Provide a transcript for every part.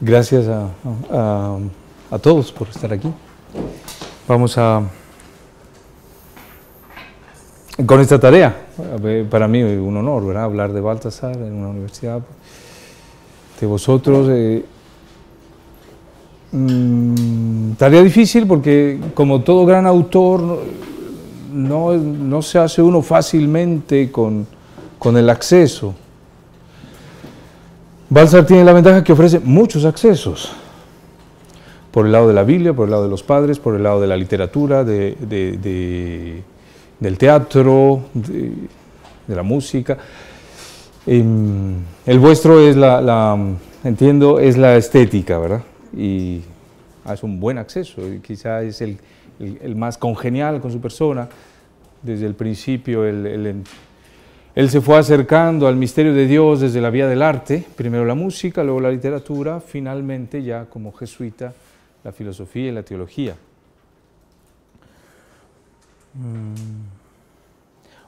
Gracias a, todos por estar aquí. Vamos a... Con esta tarea, para mí es un honor hablar de Baltasar en una universidad, de vosotros. Eh, mm, tarea difícil porque como todo gran autor no, se hace uno fácilmente con el acceso. Balsar tiene la ventaja que ofrece muchos accesos, por el lado de la Biblia, por el lado de los padres, por el lado de la literatura, de, del teatro, de, la música. Em, el vuestro es la, entiendo, es la estética, ¿verdad? Y ah, es un buen acceso, quizá es el, más congenial con su persona, desde el principio el él se fue acercando al misterio de Dios desde la vía del arte, primero la música, luego la literatura, finalmente ya como jesuita la filosofía y la teología. Mm.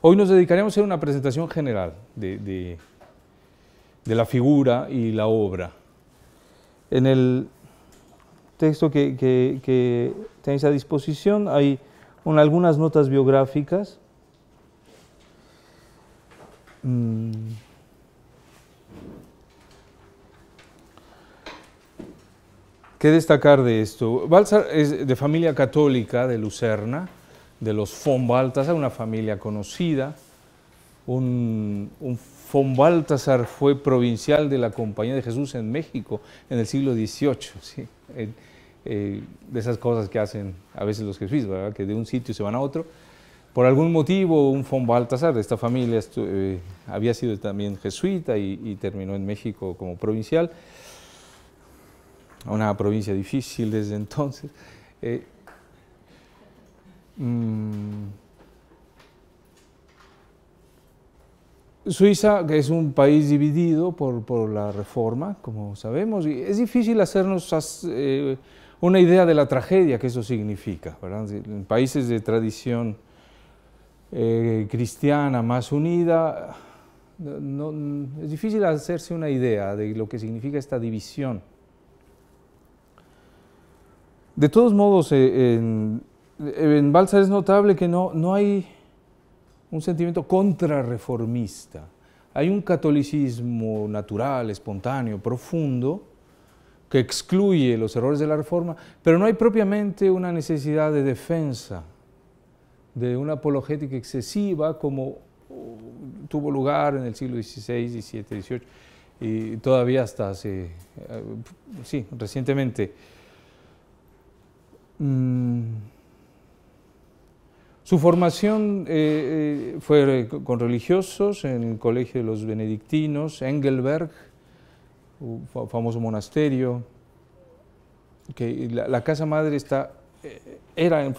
Hoy nos dedicaremos a una presentación general de, la figura y la obra. En el texto que, tenéis a disposición hay algunas notas biográficas Mm. ¿Qué destacar de esto? Balsar es de familia católica de Lucerna, de los von Baltasar, una familia conocida. Un, un von Baltasar fue provincial de la Compañía de Jesús en México en el siglo XVIII. Eh, de esas cosas que hacen a veces los jesuitas, que de un sitio se van a otro. Por algún motivo, un von Baltasar de esta familia eh, había sido también jesuita y, terminó en México como provincial, una provincia difícil desde entonces. Eh, mm, Suiza es un país dividido por, la reforma, como sabemos, y es difícil hacernos eh, una idea de la tragedia que eso significa. En países de tradición eh, cristiana, más unida, es difícil hacerse una idea de lo que significa esta división. De todos modos, eh, en, Balsa es notable que no, no hay un sentimiento contrarreformista. Hay un catolicismo natural, espontáneo, profundo, que excluye los errores de la reforma, pero no hay propiamente una necesidad de defensa de una apologética excesiva como uh, tuvo lugar en el siglo XVI, XVII, XVIII y todavía hasta hace, uh, sí, recientemente. Mm. Su formación eh, eh, fue con religiosos en el Colegio de los Benedictinos, Engelberg, un famoso monasterio, que la, casa madre está, eh, era en,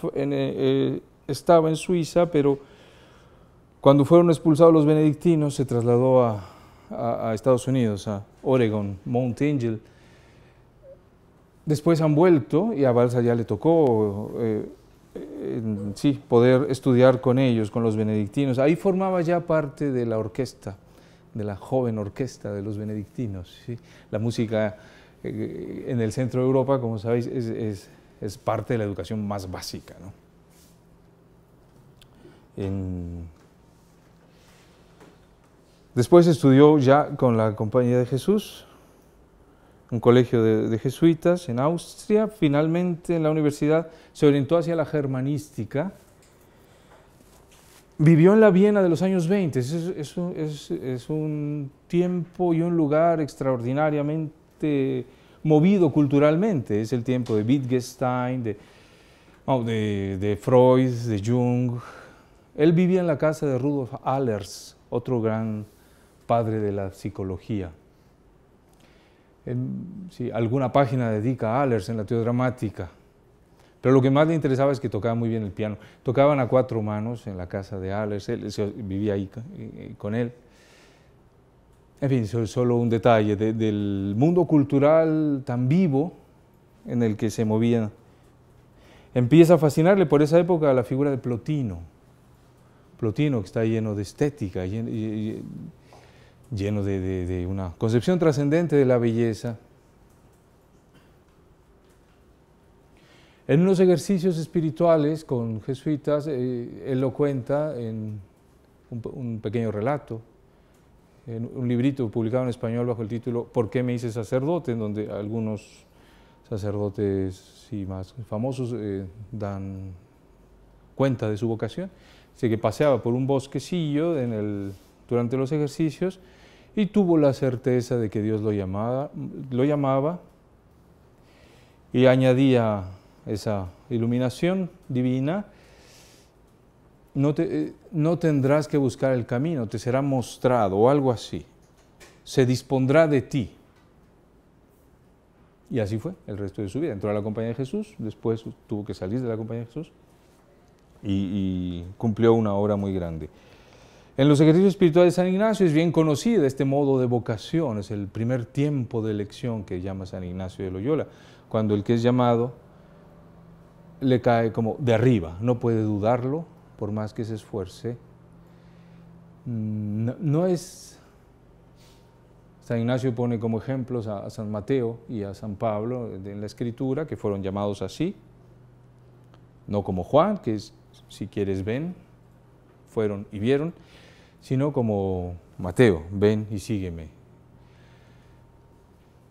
estaba en Suiza, pero cuando fueron expulsados los benedictinos se trasladó a, Estados Unidos, a Oregon, Mount Angel. Después han vuelto y a Balsa ya le tocó eh, sí, poder estudiar con ellos, con los benedictinos. Ahí formaba ya parte de la orquesta, de la joven orquesta de los benedictinos. La música eh, en el centro de Europa, como sabéis, es, es parte de la educación más básica. ¿no? Después estudió ya con la Compañía de Jesús, un colegio de, jesuitas en Austria. Finalmente en la universidad se orientó hacia la germanística. Vivió en la Viena de los años 20. Es, un tiempo y un lugar extraordinariamente movido culturalmente. Es el tiempo de Wittgenstein, de oh, Freud, de Jung, él vivía en la casa de Rudolf Allers, otro gran padre de la psicología. alguna página dedica a Allers en la teodramática, pero lo que más le interesaba es que tocaba muy bien el piano. Tocaban a cuatro manos en la casa de Allers, él vivía ahí eh, eh, con él. En fin, solo un detalle del mundo cultural tan vivo en el que se movía. Empieza a fascinarle por esa época la figura de Plotino. Plotino, que está lleno de estética, lleno, de, una concepción trascendente de la belleza. En unos ejercicios espirituales con jesuitas, eh, él lo cuenta en un, pequeño relato, en un librito publicado en español bajo el título ¿Por qué me hice sacerdote?, en donde algunos sacerdotes y más famosos eh, dan cuenta de su vocación. Así que paseaba por un bosquecillo en el, durante los ejercicios y tuvo la certeza de que Dios lo llamaba, lo llamaba y añadía esa iluminación divina. No, eh, no tendrás que buscar el camino, te será mostrado o algo así. Se dispondrá de ti. Y así fue el resto de su vida. Entró a la compañía de Jesús, después tuvo que salir de la compañía de Jesús y, cumplió una obra muy grande. En los ejercicios espirituales de San Ignacio es bien conocida este modo de vocación, es el primer tiempo de elección que llama San Ignacio de Loyola, cuando el que es llamado le cae como de arriba, no puede dudarlo por más que se esfuerce. Mm, no, es... San Ignacio pone como ejemplos a San Mateo y a San Pablo en la escritura, que fueron llamados así, no como Juan, que es si quieres ven, fueron y vieron, sino como Mateo, ven y sígueme.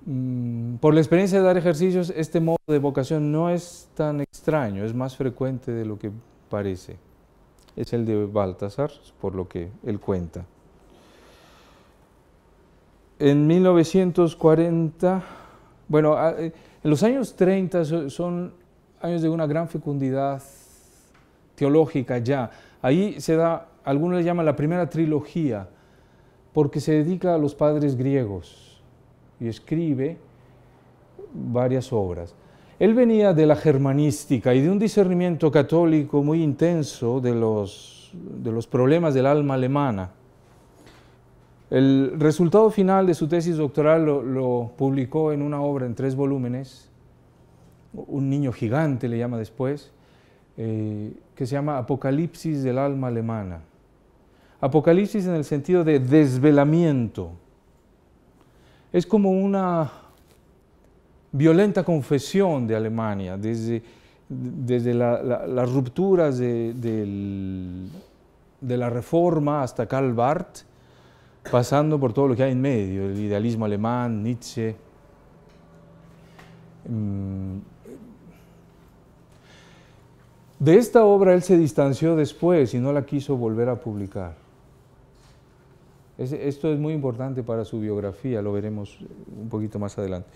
Mm, por la experiencia de dar ejercicios, este modo de vocación no es tan extraño, es más frecuente de lo que parece. Es el de Baltasar, por lo que él cuenta. En 1940, bueno, eh, en los años 30 son años de una gran fecundidad teológica ya. Ahí se da, algunos le llaman la primera trilogía, porque se dedica a los padres griegos y escribe varias obras. Él venía de la germanística y de un discernimiento católico muy intenso de los, de los problemas del alma alemana. El resultado final de su tesis doctoral lo, lo, publicó en una obra en tres volúmenes, un niño gigante le llama después, eh, que se llama Apocalipsis del alma alemana. Apocalipsis en el sentido de desvelamiento. Es como una violenta confesión de Alemania desde, desde las rupturas de, la Reforma hasta Karl Barth, pasando por todo lo que hay en medio, el idealismo alemán, Nietzsche. Mm, de esta obra él se distanció después y no la quiso volver a publicar. esto es muy importante para su biografía, lo veremos un poquito más adelante.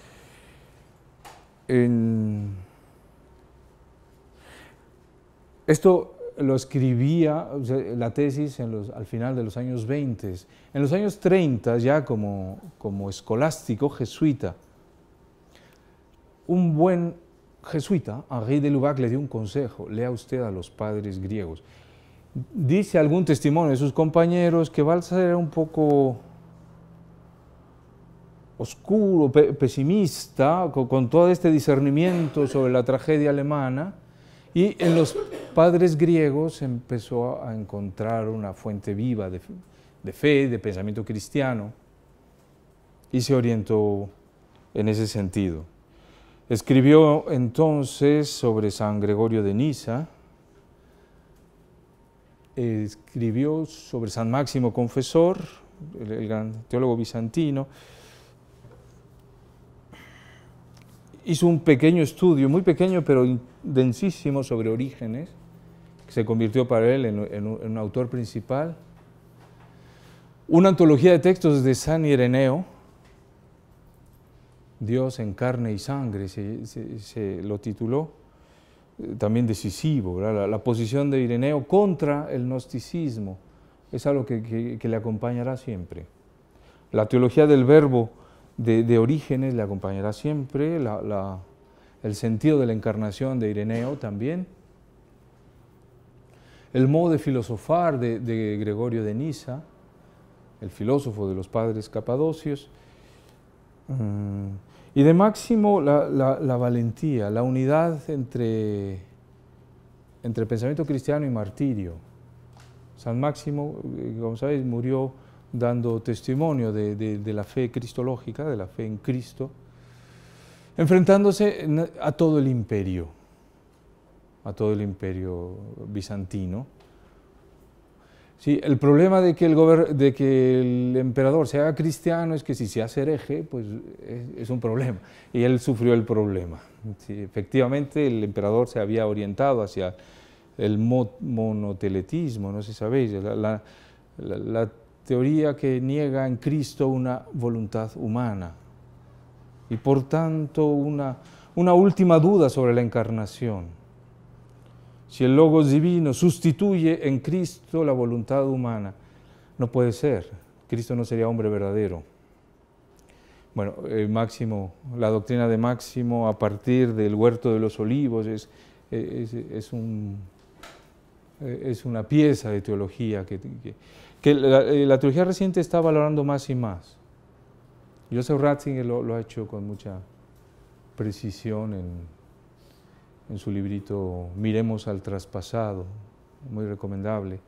Esto lo escribía, la tesis al final de los años 20. En los años 30, ya como, como escolástico jesuita, un buen jesuita, Henri de Lubac, le dio un consejo, lea usted a los padres griegos. Dice algún testimonio de sus compañeros que Balsa era un poco oscuro, pesimista, con, todo este discernimiento sobre la tragedia alemana, y en los padres griegos empezó a encontrar una fuente viva de fe, de pensamiento cristiano, y se orientó en ese sentido. Escribió entonces sobre San Gregorio de Niza, escribió sobre San Máximo Confesor, el, gran teólogo bizantino, hizo un pequeño estudio, muy pequeño pero densísimo sobre Orígenes, que se convirtió para él en, en un autor principal, una antología de textos de San Ireneo, Dios en carne y sangre, se, lo tituló, eh, también decisivo, la, posición de Ireneo contra el gnosticismo, es algo que, le acompañará siempre. La teología del verbo de, orígenes le acompañará siempre, el sentido de la encarnación de Ireneo también, el modo de filosofar de, Gregorio de Nisa, el filósofo de los padres capadocios, mm, y de máximo la, valentía, la unidad entre, entre pensamiento cristiano y martirio. San Máximo, eh, como sabéis, murió dando testimonio de, de, la fe cristológica, de la fe en Cristo, enfrentándose a todo el imperio, a todo el imperio bizantino, Sí, el problema de que el, de que el emperador sea cristiano es que si se hace hereje, pues es, un problema. Y él sufrió el problema. Sí, efectivamente, el emperador se había orientado hacia el monoteletismo, no sé si sabéis, la, teoría que niega en Cristo una voluntad humana y por tanto una última duda sobre la encarnación si el Logos divino sustituye en Cristo la voluntad humana. No puede ser, Cristo no sería hombre verdadero. Bueno, el Máximo, la doctrina de Máximo a partir del huerto de los olivos es, es, un, es una pieza de teología que, que, eh, la, teología reciente está valorando más y más. Joseph Ratzinger lo, lo ha hecho con mucha precisión en, en su librito Miremos al traspasado, muy recomendable.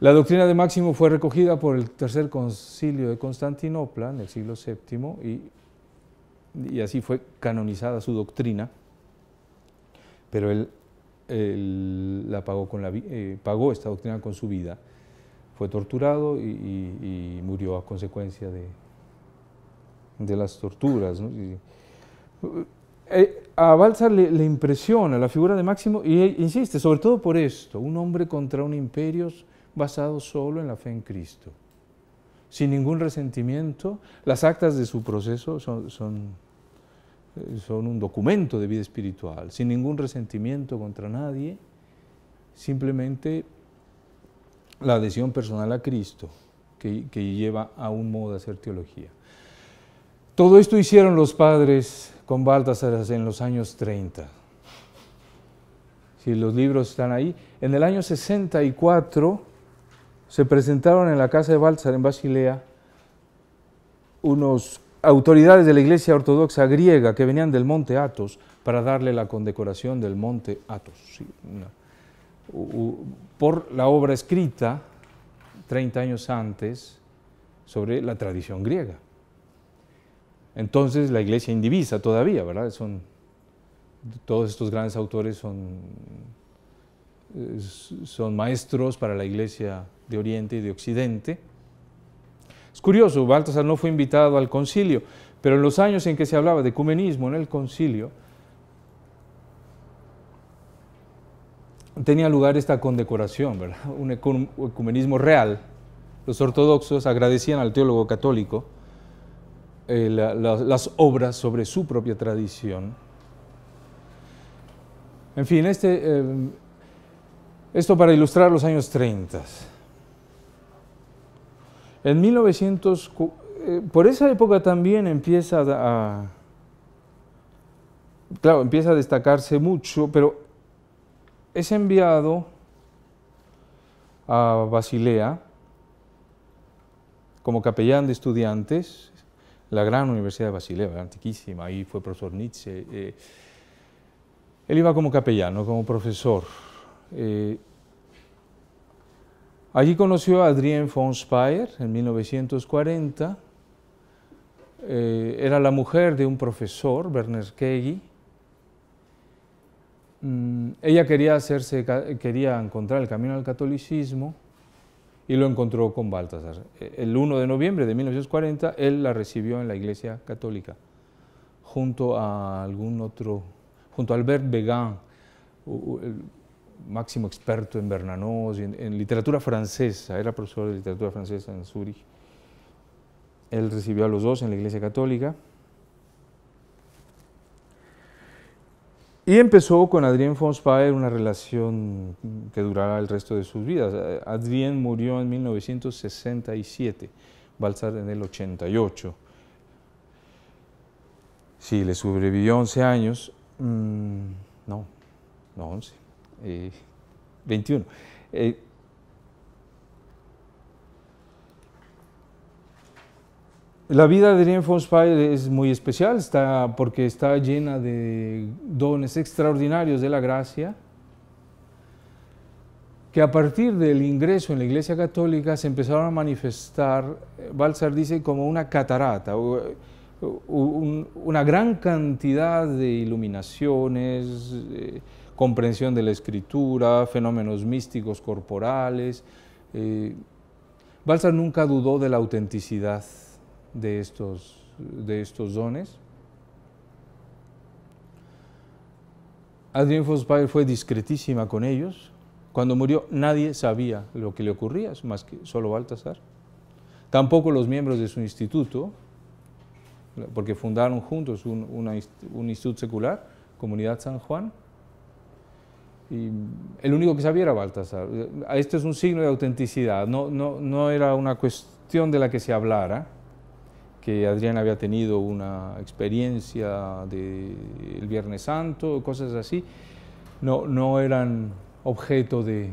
La doctrina de Máximo fue recogida por el tercer concilio de Constantinopla en el siglo VII y, así fue canonizada su doctrina, pero él, la pagó, con la, eh, pagó esta doctrina con su vida. Fue torturado y, murió a consecuencia de, de las torturas. Eh, a Balsa le, impresiona la figura de Máximo y insiste, sobre todo por esto, un hombre contra un imperio basado solo en la fe en Cristo, sin ningún resentimiento. Las actas de su proceso son, eh, un documento de vida espiritual, sin ningún resentimiento contra nadie, simplemente la adhesión personal a Cristo que lleva a un modo de hacer teología. Todo esto hicieron los padres con Baltasar en los años 30. Si los libros están ahí. En el año 64 se presentaron en la casa de Baltasar en Basilea unos autoridades de la Iglesia Ortodoxa griega que venían del monte Athos para darle la condecoración del monte Athos. por la obra escrita 30 años antes sobre la tradición griega. Entonces la iglesia indivisa todavía, ¿verdad? Son, todos estos grandes autores son, son maestros para la iglesia de Oriente y de Occidente. Es curioso, Baltasar no fue invitado al concilio, pero en los años en que se hablaba de ecumenismo en el concilio, tenía lugar esta condecoración, ¿verdad? un ecumenismo real. Los ortodoxos agradecían al teólogo católico eh, las obras sobre su propia tradición. En fin, este, eh, esto para ilustrar los años 30. En 1900, eh, por esa época también empieza a, claro, empieza a destacarse mucho, pero es enviado a Basilea como capellán de estudiantes la gran Universidad de Basilea, antiquísima, ahí fue profesor Nietzsche. Eh, él iba como capellano, como profesor. Eh, allí conoció a Adrien von Speyer en 1940. Eh, era la mujer de un profesor, Werner Kegi. Mm, ella quería, hacerse, quería encontrar el camino al catolicismo y lo encontró con Baltasar. El 1 de noviembre de 1940 él la recibió en la Iglesia Católica junto a algún otro, junto a Albert Begin, el máximo experto en Bernanos y en, en, literatura francesa, era profesor de literatura francesa en Zúrich. Él recibió a los dos en la Iglesia Católica Y empezó con Adrien Fonspaer una relación que durará el resto de sus vidas. Adrien murió en 1967, Balzar en el 88. Sí, le sobrevivió 11 años, mm, no, no 11, 21. Eh, La vida de Irene Fonsfire es muy especial está, porque está llena de dones extraordinarios de la gracia que a partir del ingreso en la Iglesia Católica se empezaron a manifestar, Balsar dice, como una catarata, una gran cantidad de iluminaciones, eh, comprensión de la escritura, fenómenos místicos corporales. Eh, Balsar nunca dudó de la autenticidad de estos, de estos dones. Adrien fue discretísima con ellos. Cuando murió nadie sabía lo que le ocurría, más que solo Baltasar. Tampoco los miembros de su instituto, porque fundaron juntos un, instituto secular, Comunidad San Juan, y el único que sabía era Baltasar. esto es un signo de autenticidad, no, no, era una cuestión de la que se hablara, que Adrián había tenido una experiencia del Viernes Santo, cosas así, no, no eran objeto de,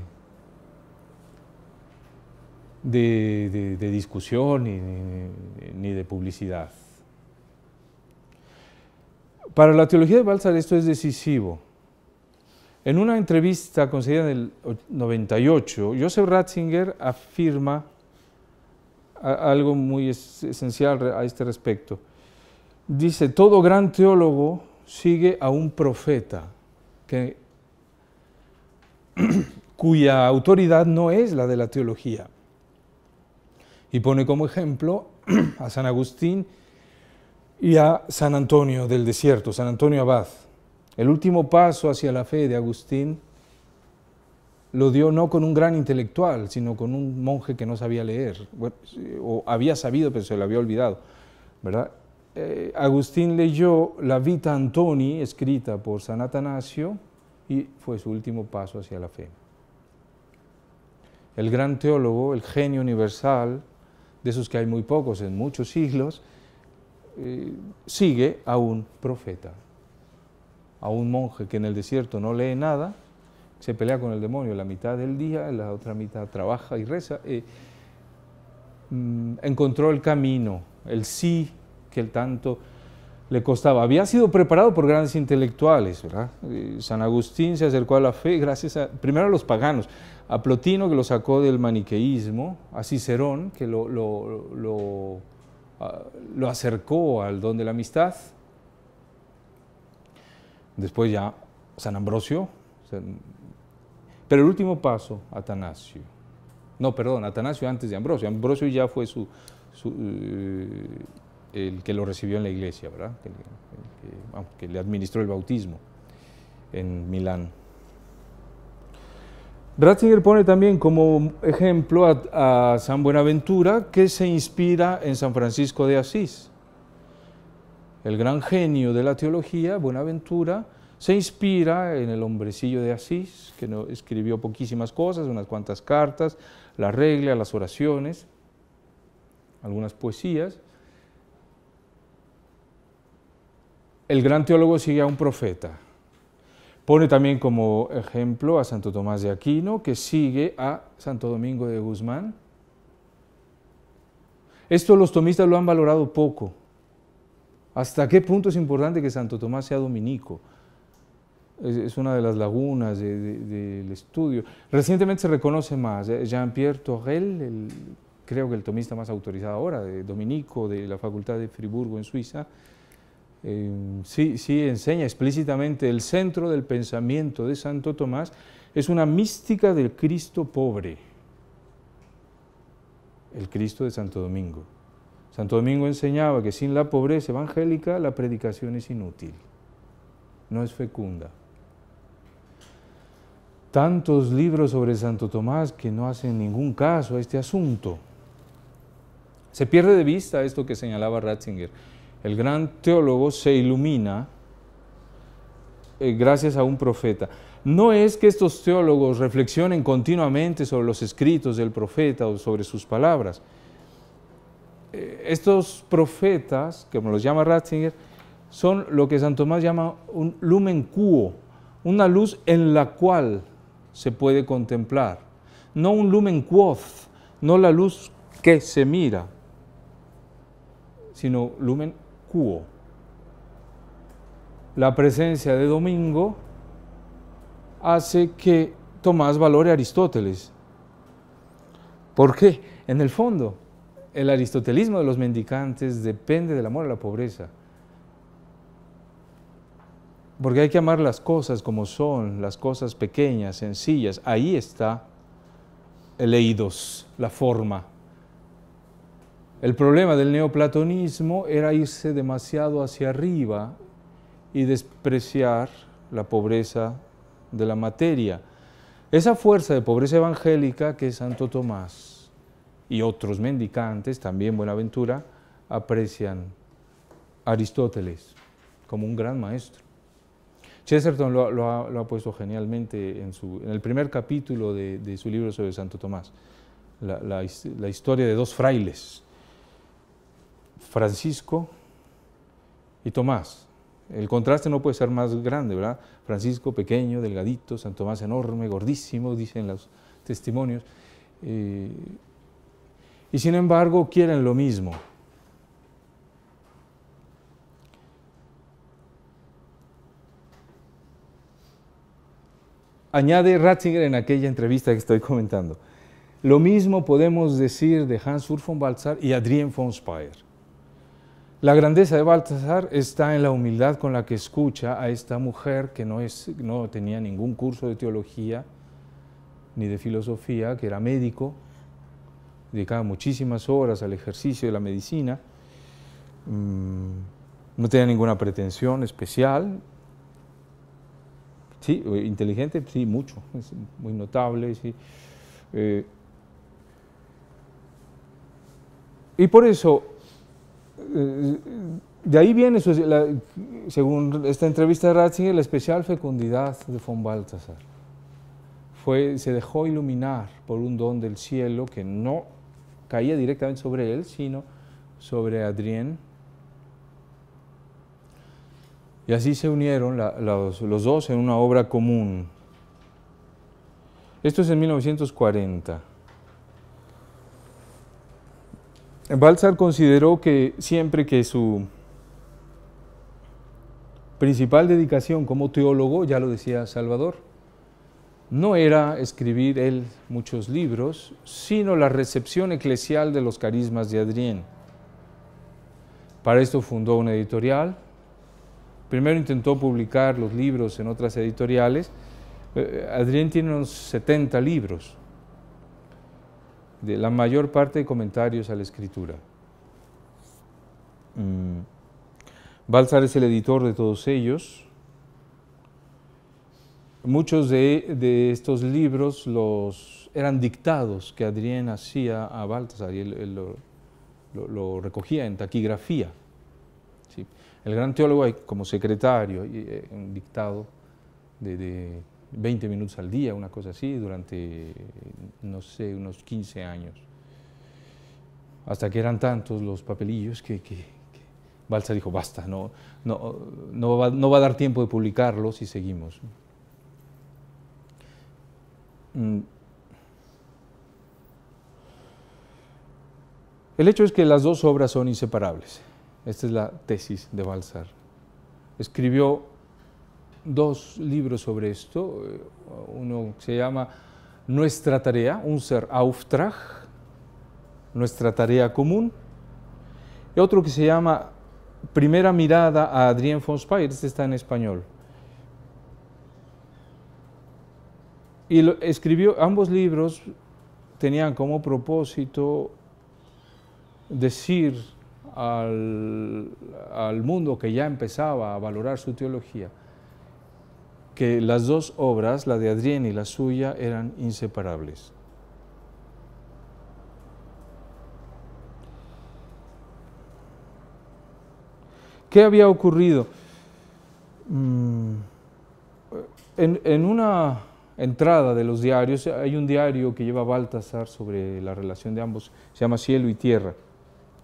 de, discusión ni, de publicidad. Para la teología de Bálsar esto es decisivo. En una entrevista concedida en el 98, Joseph Ratzinger afirma algo muy esencial a este respecto. Dice, todo gran teólogo sigue a un profeta que, cuya autoridad no es la de la teología. Y pone como ejemplo a San Agustín y a San Antonio del desierto, San Antonio Abad. El último paso hacia la fe de Agustín lo dio no con un gran intelectual, sino con un monje que no sabía leer, o había sabido pero se lo había olvidado, ¿verdad? Eh, Agustín leyó la Vita Antoni, escrita por San Atanasio, y fue su último paso hacia la fe. El gran teólogo, el genio universal, de esos que hay muy pocos en muchos siglos, eh, sigue a un profeta, a un monje que en el desierto no lee nada, se pelea con el demonio la mitad del día, la otra mitad trabaja y reza. Eh, mm, encontró el camino, el sí que el tanto le costaba. Había sido preparado por grandes intelectuales, ¿verdad? Eh, San Agustín se acercó a la fe gracias a, primero a los paganos, a Plotino que lo sacó del maniqueísmo, a Cicerón que lo, ah, acercó al don de la amistad, después ya San Ambrosio, pero el último paso, Atanasio. No, perdón, Atanasio antes de Ambrosio. Ambrosio ya fue su, eh, el que lo recibió en la iglesia, ¿verdad? que le administró el bautismo en Milán. Ratzinger pone también como ejemplo a, San Buenaventura, que se inspira en San Francisco de Asís. El gran genio de la teología, Buenaventura, se inspira en el hombrecillo de Asís, que escribió poquísimas cosas, unas cuantas cartas, la regla, las oraciones, algunas poesías. El gran teólogo sigue a un profeta. Pone también como ejemplo a Santo Tomás de Aquino, que sigue a Santo Domingo de Guzmán. Esto los tomistas lo han valorado poco. ¿Hasta qué punto es importante que Santo Tomás sea dominico? es, una de las lagunas del estudio. Recientemente se reconoce más, eh, Jean-Pierre Torrel, creo que el tomista más autorizado ahora, de Dominico, de la Facultad de Friburgo en Suiza, eh, sí enseña explícitamente el centro del pensamiento de Santo Tomás es una mística del Cristo pobre, el Cristo de Santo Domingo. Santo Domingo enseñaba que sin la pobreza evangélica la predicación es inútil, no es fecunda tantos libros sobre Santo Tomás que no hacen ningún caso a este asunto. Se pierde de vista esto que señalaba Ratzinger. El gran teólogo se ilumina eh, gracias a un profeta. No es que estos teólogos reflexionen continuamente sobre los escritos del profeta o sobre sus palabras. Eh, estos profetas, como los llama Ratzinger, son lo que Santo Tomás llama un lumen quo, una luz en la cual se puede contemplar, no un lumen quod no la luz que se mira, sino lumen quo. La presencia de Domingo hace que Tomás valore a Aristóteles. ¿Por qué? En el fondo, el aristotelismo de los mendicantes depende del amor a la pobreza. Porque hay que amar las cosas como son, las cosas pequeñas, sencillas. Ahí está el la forma. El problema del neoplatonismo era irse demasiado hacia arriba y despreciar la pobreza de la materia. Esa fuerza de pobreza evangélica que Santo Tomás y otros mendicantes, también Buenaventura, aprecian a Aristóteles como un gran maestro. Chesterton lo, ha, puesto genialmente en, el primer capítulo de, su libro sobre Santo Tomás, la, historia de dos frailes, Francisco y Tomás. El contraste no puede ser más grande, ¿verdad? Francisco pequeño, delgadito, Santo Tomás enorme, gordísimo, dicen los testimonios. Eh, y sin embargo quieren lo mismo. Añade Ratzinger en aquella entrevista que estoy comentando. Lo mismo podemos decir de Hans Ur von Balthasar y Adrien von Speyer. La grandeza de Balthasar está en la humildad con la que escucha a esta mujer que no, no tenía ningún curso de teología ni de filosofía, que era médico, dedicaba muchísimas horas al ejercicio de la medicina, mm, no tenía ninguna pretensión especial, Sí, eh, inteligente, sí, mucho, muy notable, sí. Eh, y por eso, eh, de ahí viene, según esta entrevista de Ratzinger, la especial fecundidad de von Balthasar. Fue, se dejó iluminar por un don del cielo que no caía directamente sobre él, sino sobre Adrián, y así se unieron los, dos en una obra común. Esto es en 1940. Balzar consideró que siempre que su principal dedicación como teólogo, ya lo decía Salvador, no era escribir él muchos libros, sino la recepción eclesial de los carismas de Adrián. Para esto fundó una editorial, Primero intentó publicar los libros en otras editoriales. Eh, Adrián tiene unos 70 libros, de la mayor parte de comentarios a la escritura. Mm. Balsar es el editor de todos ellos. Muchos de, estos libros eran dictados que Adrián hacía a Baltasar y lo recogía en taquigrafía. El gran teólogo como secretario, eh, dictado de, 20 minutos al día, una cosa así, durante, no sé, unos 15 años. Hasta que eran tantos los papelillos que, Balsa dijo, basta, no, no, va, a dar tiempo de publicarlos y seguimos. Mm. El hecho es que las dos obras son inseparables. Esta es la tesis de Balzar. Escribió dos libros sobre esto. Eh, uno se llama Nuestra tarea, un ser auftrag, nuestra tarea común. Y otro que se llama Primera mirada a Adrien von Speyer, este está en español. Y escribió, ambos libros tenían como propósito decir al, mundo que ya empezaba a valorar su teología, que las dos obras, la de Adrián y la suya, eran inseparables. ¿Qué había ocurrido? Mm, en, en, una entrada de los diarios, hay un diario que lleva Baltasar sobre la relación de ambos, se llama Cielo y Tierra.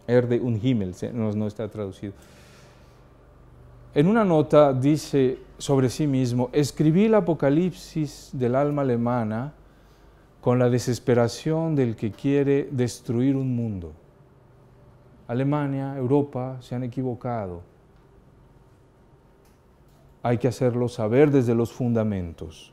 Erde un Himmel, no, no está traducido. En una nota dice sobre sí mismo, escribí el apocalipsis del alma alemana con la desesperación del que quiere destruir un mundo. Alemania, Europa se han equivocado. Hay que hacerlo saber desde los fundamentos.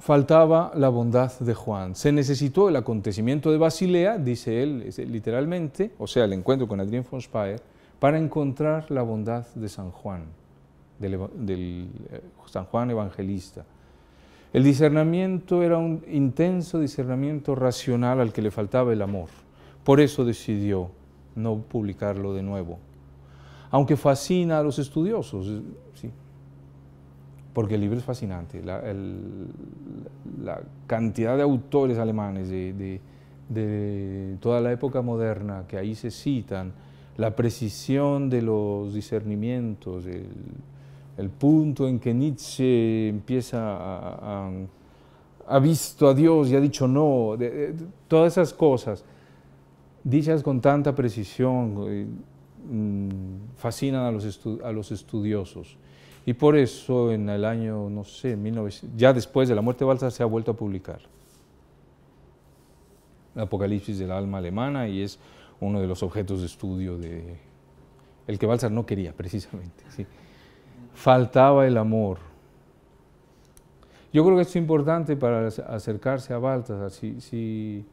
faltaba la bondad de Juan. Se necesitó el acontecimiento de Basilea, dice él literalmente, o sea, el encuentro con Adrien von Speyer, para encontrar la bondad de San Juan, del, eh, San Juan evangelista. El discernimiento era un intenso discernimiento racional al que le faltaba el amor. Por eso decidió no publicarlo de nuevo. Aunque fascina a los estudiosos, sí, porque el libro es fascinante. La, cantidad de autores alemanes de, toda la época moderna que ahí se citan, la precisión de los discernimientos, el, punto en que Nietzsche empieza a, ha visto a Dios y ha dicho no, todas esas cosas, dichas con tanta precisión, eh, mm, fascinan a los, a los, estudiosos. Y por eso en el año, no sé, ya después de la muerte de Balsa se ha vuelto a publicar. El Apocalipsis del alma alemana y es uno de los objetos de estudio de el que Balsa no quería precisamente. Faltaba el amor. Yo creo que esto es importante para acercarse a Baltasar. Si, si,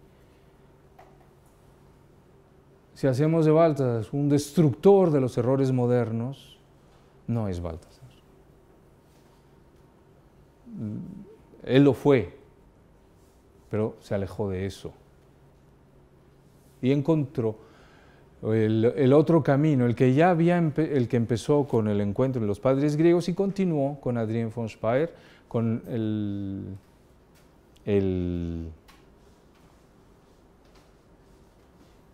si hacemos de Baltasar un destructor de los errores modernos, no es Baltas él lo fue, pero se alejó de eso. Y encontró el, otro camino, el que ya había, el que empezó con el encuentro de los padres griegos y continuó con Adrien von Speyer, con el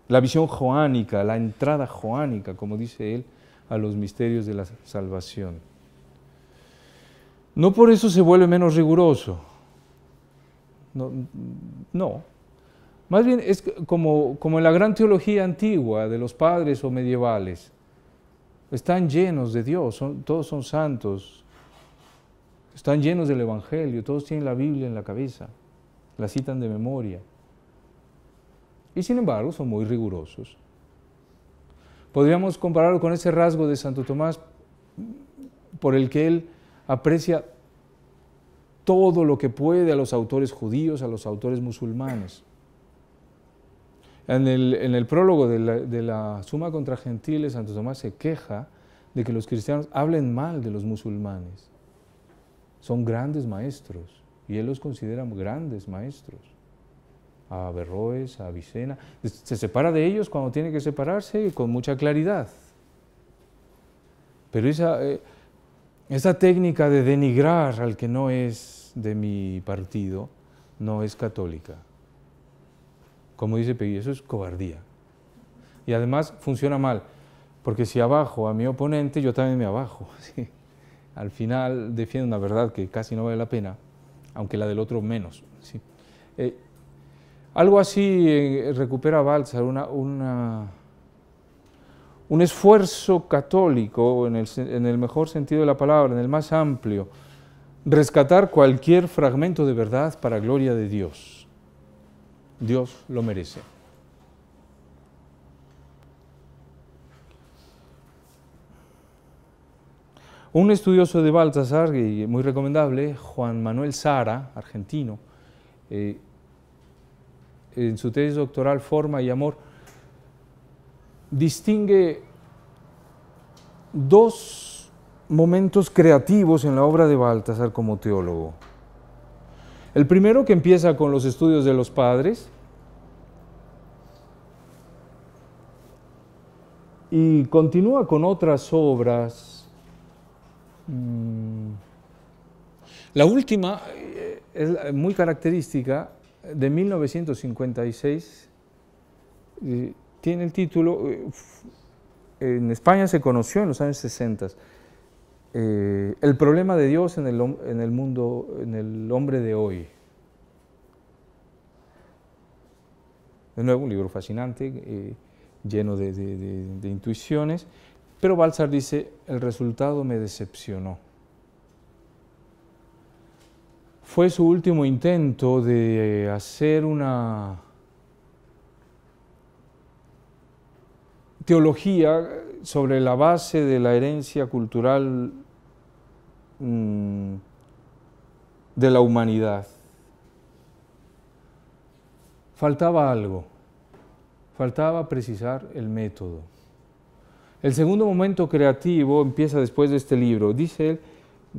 la visión joánica, la entrada joánica, como dice él, a los misterios de la salvación no por eso se vuelve menos riguroso. No. Más bien es como, en la gran teología antigua de los padres o medievales. Están llenos de Dios, todos son santos, están llenos del Evangelio, todos tienen la Biblia en la cabeza, la citan de memoria. Y sin embargo son muy rigurosos. Podríamos compararlo con ese rasgo de Santo Tomás por el que él aprecia todo lo que puede a los autores judíos, a los autores musulmanes. En el, prólogo de la, Suma contra Gentiles, Santo Tomás se queja de que los cristianos hablen mal de los musulmanes. Son grandes maestros y él los considera grandes maestros. A Berroes, a Avicena, se separa de ellos cuando tiene que separarse y con mucha claridad. Pero esa, eh, esa técnica de denigrar al que no es de mi partido no es católica. Como dice Peggy, eso es cobardía. Y además funciona mal, porque si abajo a mi oponente, yo también me abajo. Al final defiendo una verdad que casi no vale la pena, aunque la del otro menos. Eh, algo así eh, recupera Balzar una un esfuerzo católico, en el, mejor sentido de la palabra, en el más amplio, rescatar cualquier fragmento de verdad para gloria de Dios. Dios lo merece. Un estudioso de Baltasar, muy recomendable, Juan Manuel Sara, argentino, eh, en su tesis doctoral Forma y Amor, distingue dos momentos creativos en la obra de Baltasar como teólogo. El primero que empieza con los estudios de los padres y continúa con otras obras. Mm. La última eh, es muy característica de 1956 tiene el título, eh, en España se conoció en los años 60, eh, el problema de Dios en el, mundo, en el hombre de hoy. De nuevo, un libro fascinante, eh, lleno de, de, intuiciones, pero Balsar dice, el resultado me decepcionó. Fue su último intento de hacer una teología sobre la base de la herencia cultural mm, de la humanidad. Faltaba algo, faltaba precisar el método. El segundo momento creativo empieza después de este libro. Dice él,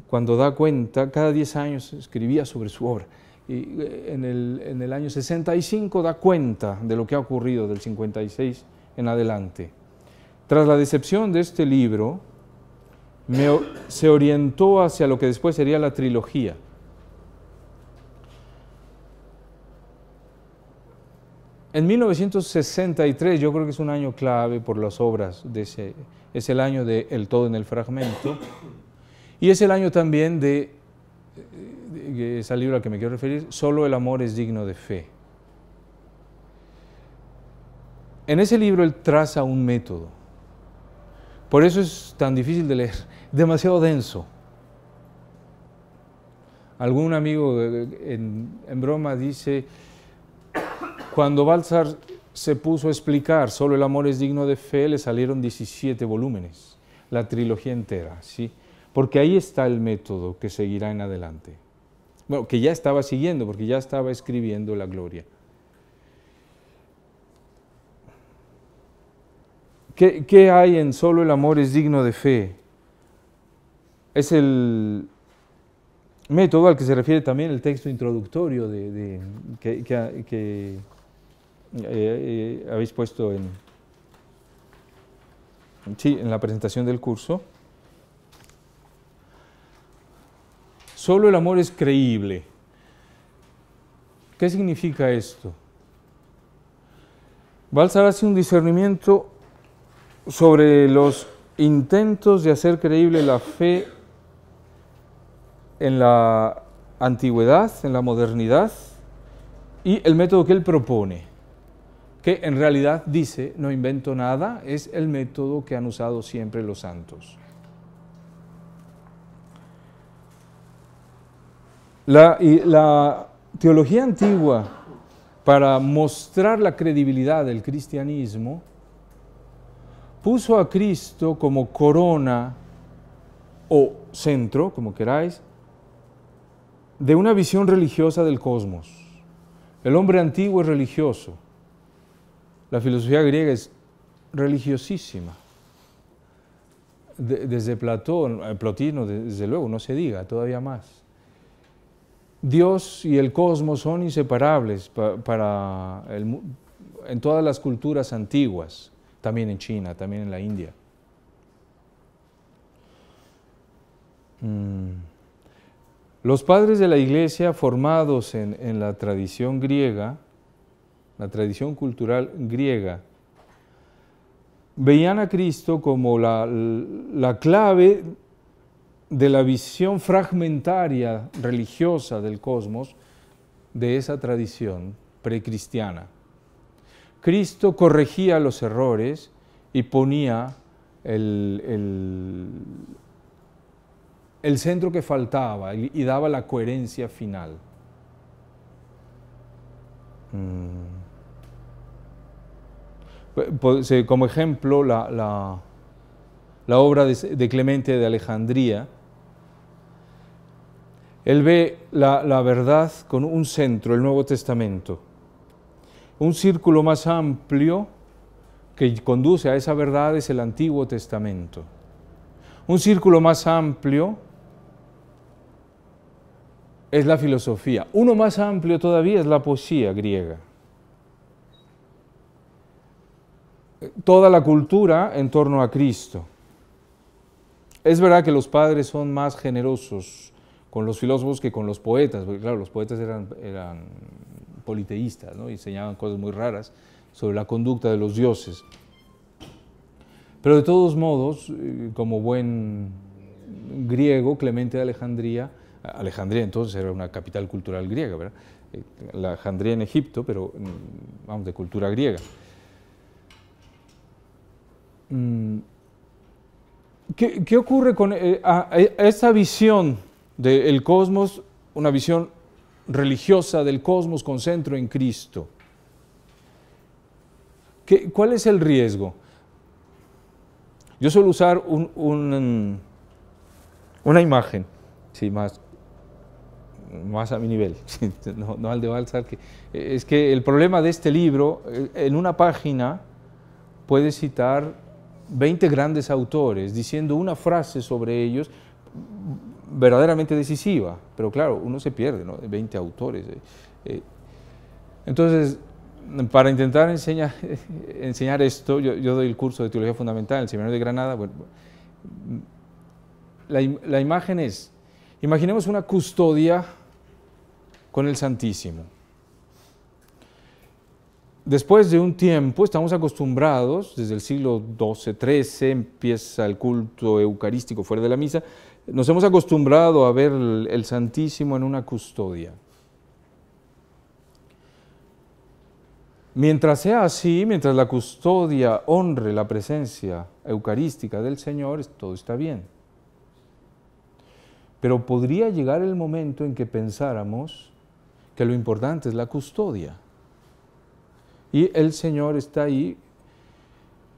cuando da cuenta, cada 10 años escribía sobre su obra. Y eh, en el, en el año 65 da cuenta de lo que ha ocurrido del 56 en adelante. Tras la decepción de este libro, se orientó hacia lo que después sería la trilogía. En 1963, yo creo que es un año clave por las obras, de ese, es el año de El todo en el fragmento, y es el año también de, de, libro esa que me quiero referir, Solo el amor es digno de fe. En ese libro él traza un método. Por eso es tan difícil de leer, demasiado denso. Algún amigo eh, eh, en, broma dice, cuando bálsar se puso a explicar solo el amor es digno de fe, le salieron 17 volúmenes, la trilogía entera, ¿sí? Porque ahí está el método que seguirá en adelante. Bueno, que ya estaba siguiendo, porque ya estaba escribiendo la gloria. ¿Qué, hay en solo el amor es digno de fe? Es el método al que se refiere también el texto introductorio de, que, eh, eh, habéis puesto en, en la presentación del curso. Solo el amor es creíble. ¿Qué significa esto? Balsar hace un discernimiento sobre los intentos de hacer creíble la fe en la antigüedad, en la modernidad, y el método que él propone, que en realidad dice, no invento nada, es el método que han usado siempre los santos. La, teología antigua, para mostrar la credibilidad del cristianismo, puso a Cristo como corona o centro, como queráis, de una visión religiosa del cosmos. El hombre antiguo es religioso. La filosofía griega es religiosísima. desde Platón, eh, Plotino, desde luego, no se diga, todavía más. Dios y el cosmos son inseparables para en todas las culturas antiguas también en China, también en la India. Mm. Los padres de la iglesia formados en, la tradición griega, la tradición cultural griega, veían a Cristo como la, clave de la visión fragmentaria religiosa del cosmos de esa tradición precristiana. Cristo corregía los errores y ponía el, centro que faltaba y, daba la coherencia final. Mm. Pues, eh, como ejemplo, la, obra de, Clemente de Alejandría, él ve la verdad con un centro, el Nuevo Testamento. Un círculo más amplio que conduce a esa verdad es el Antiguo Testamento. Un círculo más amplio es la filosofía. Uno más amplio todavía es la poesía griega. Toda la cultura en torno a Cristo. Es verdad que los padres son más generosos con los filósofos que con los poetas, porque claro, los poetas eran, eran politeístas, ¿no? y enseñaban cosas muy raras sobre la conducta de los dioses. Pero de todos modos, eh, como buen griego, Clemente de Alejandría, Alejandría entonces era una capital cultural griega, eh, Alejandría en Egipto, pero mm, vamos, de cultura griega. Mm, ¿Qué, ocurre con esta eh, esa visión del cosmos, una visión religiosa del cosmos con centro en Cristo. ¿Qué, ¿Cuál es el riesgo? Yo suelo usar un, una imagen, más, más a mi nivel, no, al de balzar Que, eh, es que el problema de este libro, eh, en una página puede citar 20 grandes autores diciendo una frase sobre ellos, verdaderamente decisiva, pero claro, uno se pierde, ¿no? 20 autores. Eh, eh. Entonces, para intentar enseñar, enseñar esto, yo, doy el curso de Teología Fundamental en el Seminario de Granada. Bueno, la, la imagen es, imaginemos una custodia con el Santísimo. Después de un tiempo, estamos acostumbrados, desde el siglo XII, XIII, empieza el culto eucarístico fuera de la misa, nos hemos acostumbrado a ver el Santísimo en una custodia. Mientras sea así, mientras la custodia honre la presencia eucarística del Señor, todo está bien. Pero podría llegar el momento en que pensáramos que lo importante es la custodia. Y el Señor está ahí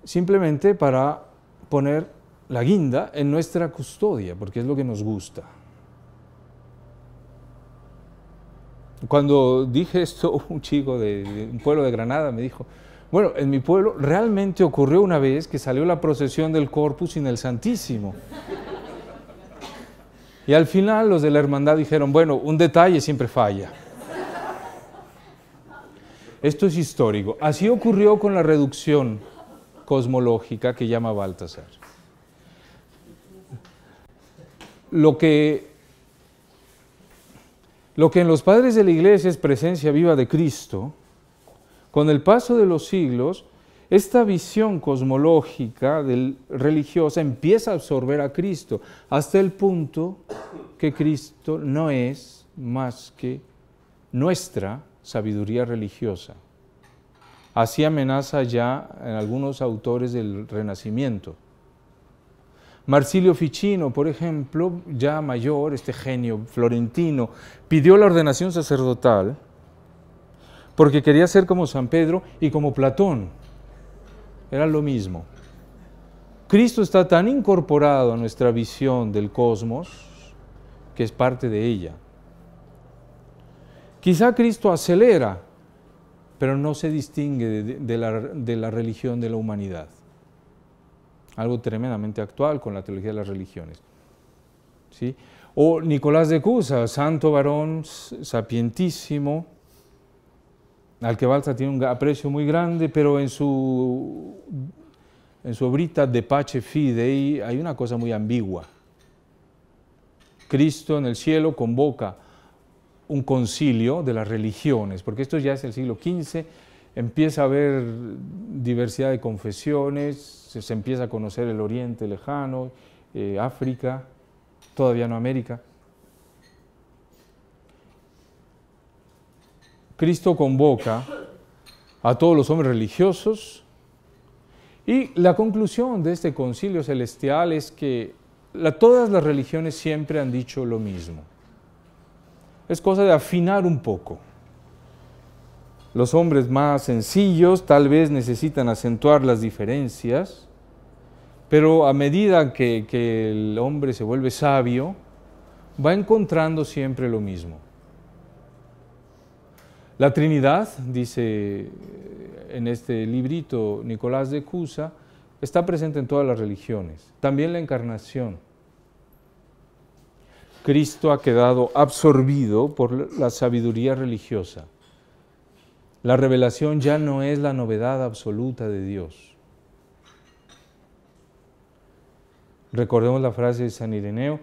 simplemente para poner la guinda en nuestra custodia, porque es lo que nos gusta. Cuando dije esto, un chico de, un pueblo de Granada me dijo, bueno, en mi pueblo realmente ocurrió una vez que salió la procesión del Corpus sin el Santísimo. Y al final los de la hermandad dijeron, bueno, un detalle siempre falla. Esto es histórico. Así ocurrió con la reducción cosmológica que llama Baltasar. lo que, lo que en los padres de la iglesia es presencia viva de Cristo, con el paso de los siglos, esta visión cosmológica religiosa empieza a absorber a Cristo hasta el punto que Cristo no es más que nuestra sabiduría religiosa. Así amenaza ya en algunos autores del Renacimiento. Marsilio Ficino, por ejemplo, ya mayor, este genio florentino, pidió la ordenación sacerdotal porque quería ser como San Pedro y como Platón. Era lo mismo. Cristo está tan incorporado a nuestra visión del cosmos que es parte de ella. Quizá Cristo acelera, pero no se distingue de, de la religión de la humanidad algo tremendamente actual con la teología de las religiones. ¿sí? O Nicolás de Cusa, santo varón sapientísimo, al que Balsa tiene un aprecio muy grande, pero en su, en su obrita De Pace Fidei hay una cosa muy ambigua. Cristo en el cielo convoca un concilio de las religiones, porque esto ya es el siglo XV, empieza a haber diversidad de confesiones, se, empieza a conocer el Oriente lejano, eh, África, todavía no América. Cristo convoca a todos los hombres religiosos y la conclusión de este concilio celestial es que todas las religiones siempre han dicho lo mismo. Es cosa de afinar un poco. Los hombres más sencillos tal vez necesitan acentuar las diferencias, pero a medida que, el hombre se vuelve sabio, va encontrando siempre lo mismo. La Trinidad, dice eh, en este librito Nicolás de Cusa, está presente en todas las religiones, también la encarnación. Cristo ha quedado absorbido por la sabiduría religiosa. La revelación ya no es la novedad absoluta de Dios. Recordemos la frase de San Ireneo,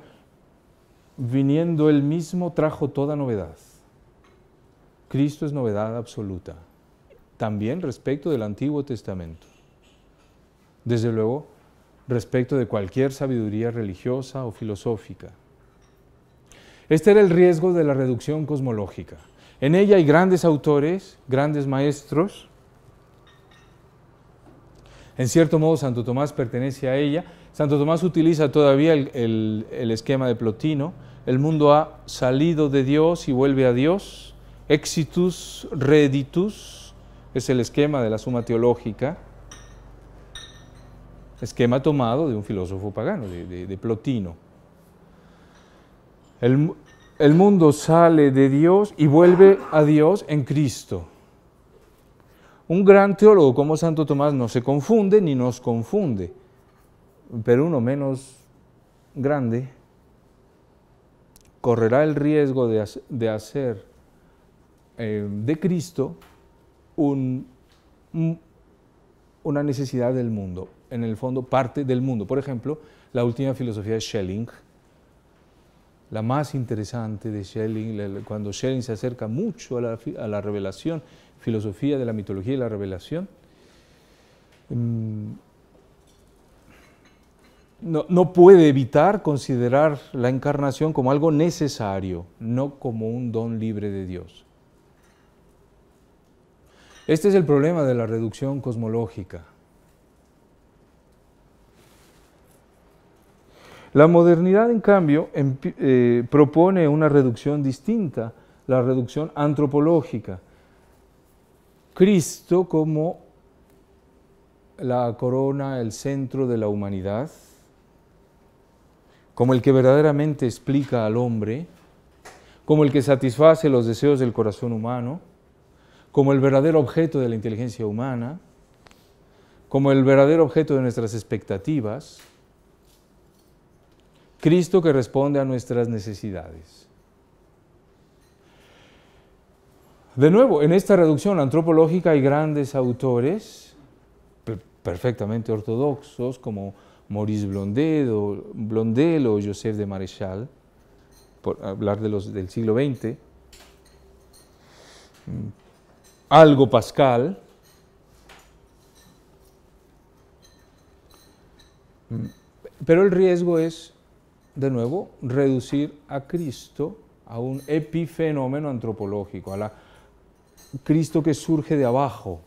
viniendo él mismo trajo toda novedad. Cristo es novedad absoluta, también respecto del Antiguo Testamento. Desde luego, respecto de cualquier sabiduría religiosa o filosófica. Este era el riesgo de la reducción cosmológica. En ella hay grandes autores, grandes maestros. En cierto modo, Santo Tomás pertenece a ella. Santo Tomás utiliza todavía el, esquema de Plotino. El mundo ha salido de Dios y vuelve a Dios. Exitus reditus es el esquema de la suma teológica. Esquema tomado de un filósofo pagano, de, Plotino. El, el mundo sale de Dios y vuelve a Dios en Cristo. Un gran teólogo como Santo Tomás no se confunde ni nos confunde, pero uno menos grande correrá el riesgo de, hacer eh, de Cristo una necesidad del mundo, en el fondo parte del mundo. Por ejemplo, la última filosofía de Schelling, la más interesante de Schelling, cuando Schelling se acerca mucho a la, revelación, filosofía de la mitología y la revelación. Mm, no, puede evitar considerar la encarnación como algo necesario, no como un don libre de Dios. Este es el problema de la reducción cosmológica. La modernidad, en cambio, eh, propone una reducción distinta, la reducción antropológica. Cristo como la corona, el centro de la humanidad, como el que verdaderamente explica al hombre, como el que satisface los deseos del corazón humano, como el verdadero objeto de la inteligencia humana, como el verdadero objeto de nuestras expectativas, Cristo que responde a nuestras necesidades. De nuevo, en esta reducción antropológica hay grandes autores perfectamente ortodoxos como Maurice Blondel o, Joseph de Marechal, por hablar de los del siglo XX, mm, algo Pascal, mm, pero el riesgo es de nuevo, reducir a Cristo a un epifenómeno antropológico, a la Cristo que surge de abajo.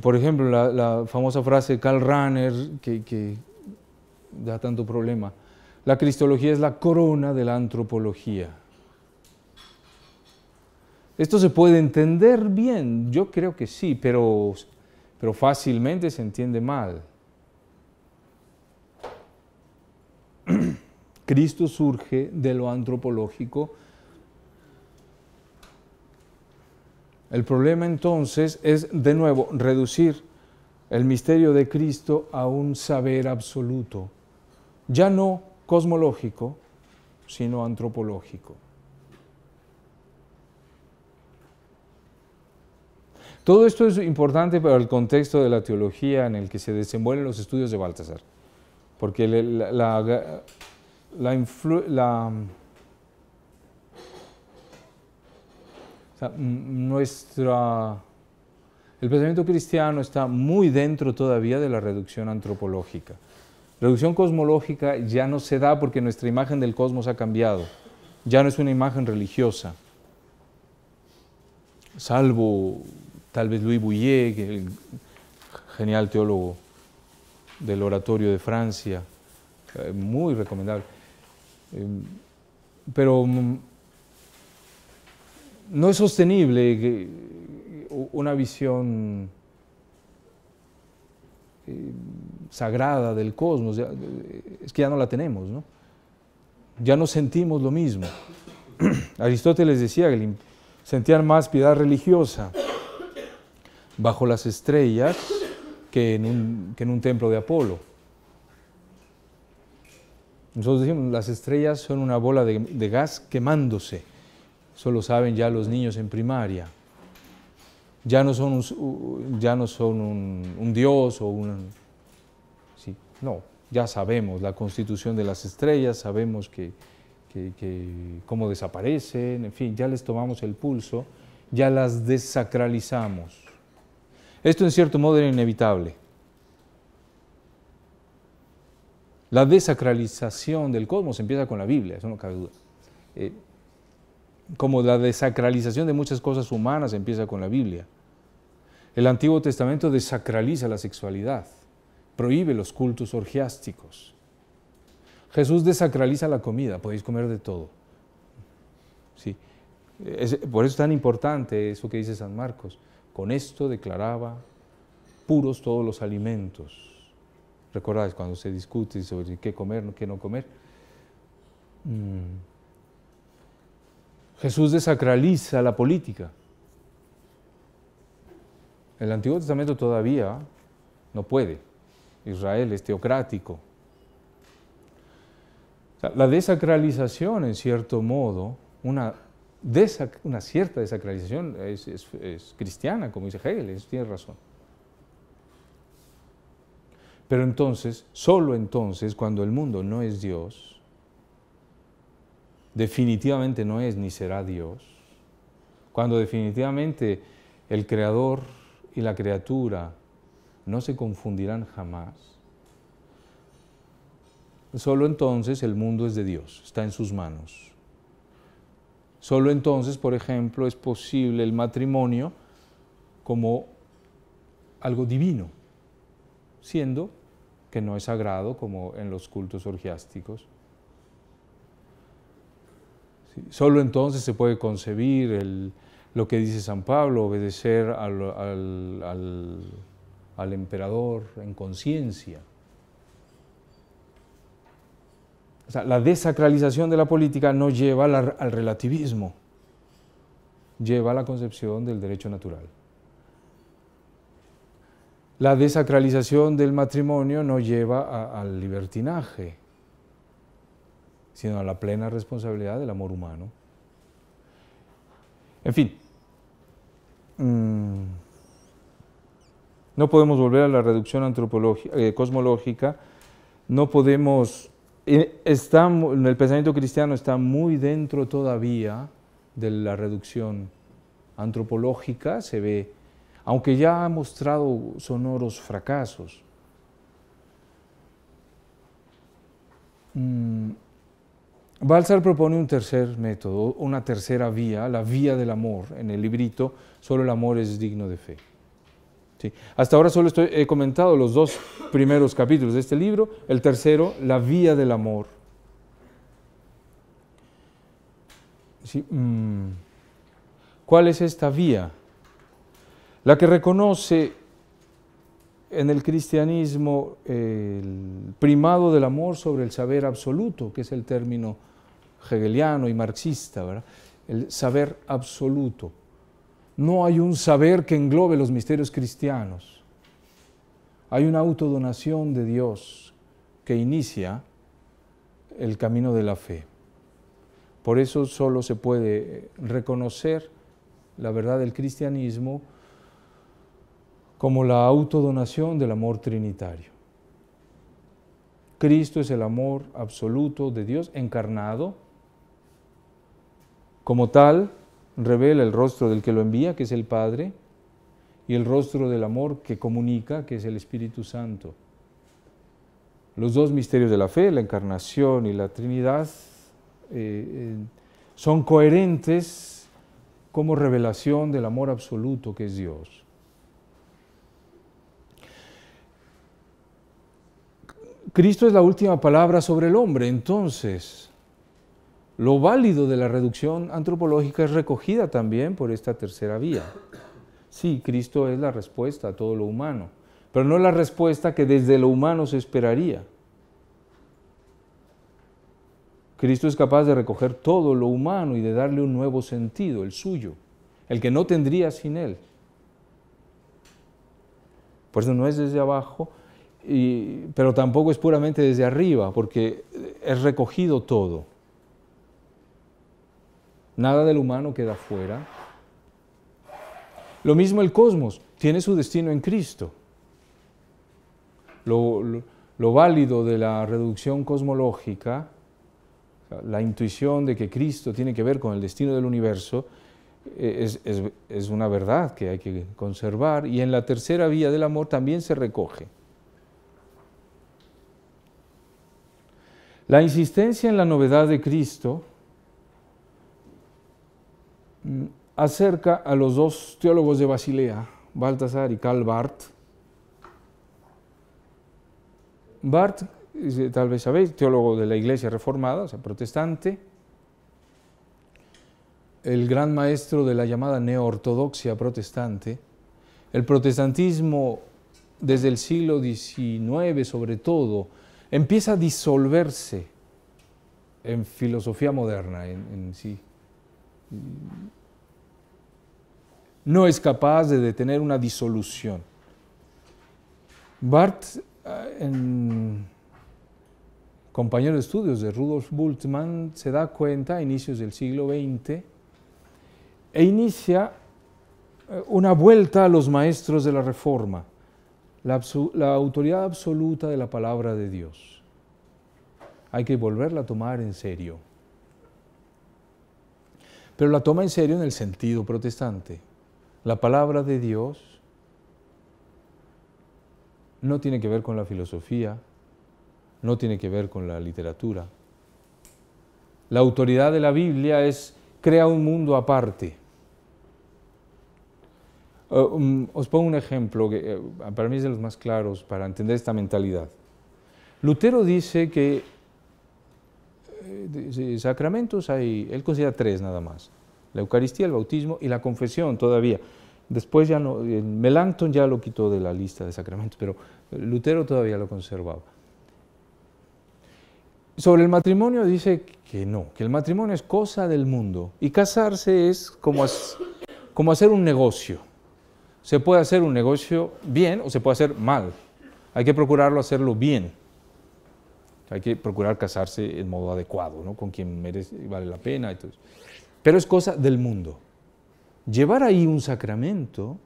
Por ejemplo, la, famosa frase de Karl Rahner, que, que da tanto problema, la cristología es la corona de la antropología. Esto se puede entender bien, yo creo que sí, pero, pero fácilmente se entiende mal. Cristo surge de lo antropológico. El problema entonces es, de nuevo, reducir el misterio de Cristo a un saber absoluto, ya no cosmológico, sino antropológico. Todo esto es importante para el contexto de la teología en el que se desenvuelven los estudios de Baltasar. Porque la, la, nuestra, el pensamiento cristiano está muy dentro todavía de la reducción antropológica. Reducción cosmológica ya no se da porque nuestra imagen del cosmos ha cambiado. Ya no es una imagen religiosa. Salvo tal vez Louis Bouillet, el genial teólogo del Oratorio de Francia, eh, muy recomendable. Em, pero mm, no es sostenible una visión em, sagrada del cosmos, es que ya no la tenemos, ya no sentimos lo mismo. Aristóteles decía que sentían más piedad religiosa bajo las estrellas que en un, templo de Apolo. Nosotros decimos, las estrellas son una bola de, gas quemándose. Eso lo saben ya los niños en primaria. Ya no son un, ya no son un, dios o un... Sí, no, ya sabemos la constitución de las estrellas, sabemos cómo desaparecen, en fin, ya les tomamos el pulso, ya las desacralizamos. Esto en cierto modo era inevitable. La desacralización del cosmos empieza con la Biblia, eso no cabe duda. Eh, como la desacralización de muchas cosas humanas empieza con la Biblia. El Antiguo Testamento desacraliza la sexualidad, prohíbe los cultos orgiásticos. Jesús desacraliza la comida, podéis comer de todo. Sí. por eso es tan importante eso que dice San Marcos. Con esto declaraba puros todos los alimentos. Recordad cuando se discute sobre qué comer, qué no comer. Mm. Jesús desacraliza la política. El Antiguo Testamento todavía no puede. Israel es teocrático. La desacralización, en cierto modo, una una cierta desacralización es, cristiana, como dice Hegel, eso tiene razón. Pero entonces, solo entonces, cuando el mundo no es Dios, definitivamente no es ni será Dios, cuando definitivamente el creador y la criatura no se confundirán jamás, solo entonces el mundo es de Dios, está en sus manos. Solo entonces, por ejemplo, es posible el matrimonio como algo divino, siendo que no es sagrado como en los cultos orgiásticos. Solo entonces se puede concebir lo que dice San Pablo, obedecer al emperador en conciencia. O sea, la desacralización de la política no lleva al relativismo, lleva a la concepción del derecho natural. La desacralización del matrimonio no lleva al libertinaje, sino a la plena responsabilidad del amor humano. En fin, mm, no podemos volver a la reducción eh, cosmológica, no podemos el pensamiento cristiano está muy dentro todavía de la reducción antropológica, se ve, aunque ya ha mostrado sonoros fracasos. Mm, Balzar Balsar propone un tercer método, una tercera vía, la vía del amor. En el librito, solo el amor es digno de fe. Hasta ahora solo he comentado los dos primeros capítulos de este libro, el tercero, La vía del amor. Mm. ¿Cuál es esta vía? La que reconoce en el cristianismo el primado del amor sobre el saber absoluto, que es el término hegeliano y marxista, el saber absoluto no hay un saber que englobe los misterios cristianos. Hay una autodonación de Dios que inicia el camino de la fe. Por eso solo se puede reconocer la verdad del cristianismo como la autodonación del amor trinitario. Cristo es el amor absoluto de Dios encarnado. Como tal, revela el rostro del que lo envía, que es el Padre, y el rostro del amor que comunica, que es el Espíritu Santo. Los dos misterios de la fe, la encarnación y la Trinidad, eh, eh, son coherentes como revelación del amor absoluto que es Dios. Cristo es la última palabra sobre el hombre, entonces lo válido de la reducción antropológica es recogida también por esta tercera vía. Sí, Cristo es la respuesta a todo lo humano, pero no la respuesta que desde lo humano se esperaría. Cristo es capaz de recoger todo lo humano y de darle un nuevo sentido, el suyo, el que no tendría sin Él. Por eso no es desde abajo, pero tampoco es puramente desde arriba, porque es recogido todo. Nada del humano queda fuera. Lo mismo el cosmos, tiene su destino en Cristo. Lo, válido de la reducción cosmológica, la intuición de que Cristo tiene que ver con el destino del universo, eh, es, una verdad que hay que conservar y en la tercera vía del amor también se recoge. La insistencia en la novedad de Cristo Mm, acerca a los dos teólogos de Basilea, Baltasar y Karl Barth. Barth, tal vez sabéis, teólogo de la Iglesia Reformada, o sea, protestante, el gran maestro de la llamada neoortodoxia protestante, el protestantismo desde el siglo XIX sobre todo, empieza a disolverse en filosofía moderna en, en sí no es capaz de detener una disolución. Bart, ah, compañero de estudios de Rudolf Bultmann, se da cuenta a inicios del siglo XX e inicia eh, una vuelta a los maestros de la Reforma, la autoridad absoluta de la palabra de Dios. Hay que volverla a tomar en serio pero la toma en serio en el sentido protestante. La palabra de Dios no tiene que ver con la filosofía, no tiene que ver con la literatura. La autoridad de la Biblia es crea un mundo aparte. Eh, um, os pongo un ejemplo que eh, para mí es de los más claros para entender esta mentalidad. Lutero dice que eh, sacramentos hay, él considera tres nada más, la Eucaristía, el bautismo y la confesión todavía. Después ya no, Melanchthon ya lo quitó de la lista de sacramentos, pero Lutero todavía lo conservaba. Sobre el matrimonio dice que no, que el matrimonio es cosa del mundo y casarse es como, como hacer un negocio. Se puede hacer un negocio bien o se puede hacer mal. Hay que procurarlo hacerlo bien. Hay que procurar casarse en modo adecuado, con quien merece, vale la pena. Pero es cosa del mundo. Llevar ahí un sacramento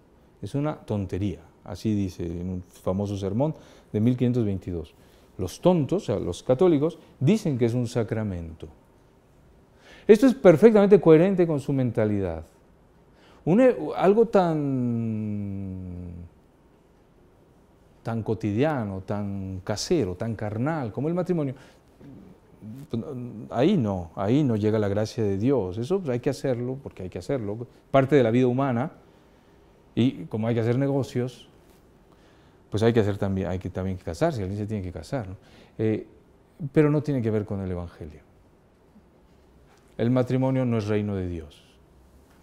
es una tontería, así dice en un famoso sermón de 1522. Los tontos, o sea, los católicos, dicen que es un sacramento. Esto es perfectamente coherente con su mentalidad. E, algo tan cotidiano, tan casero, tan carnal como el matrimonio, pues, ahí no, ahí no llega la gracia de Dios. Eso pues, hay que hacerlo porque hay que hacerlo, parte de la vida humana. Y como hay que hacer negocios, pues hay que hacer también, hay que también casarse, alguien se tiene que casar. Eh, pero no tiene que ver con el Evangelio. El matrimonio no es reino de Dios,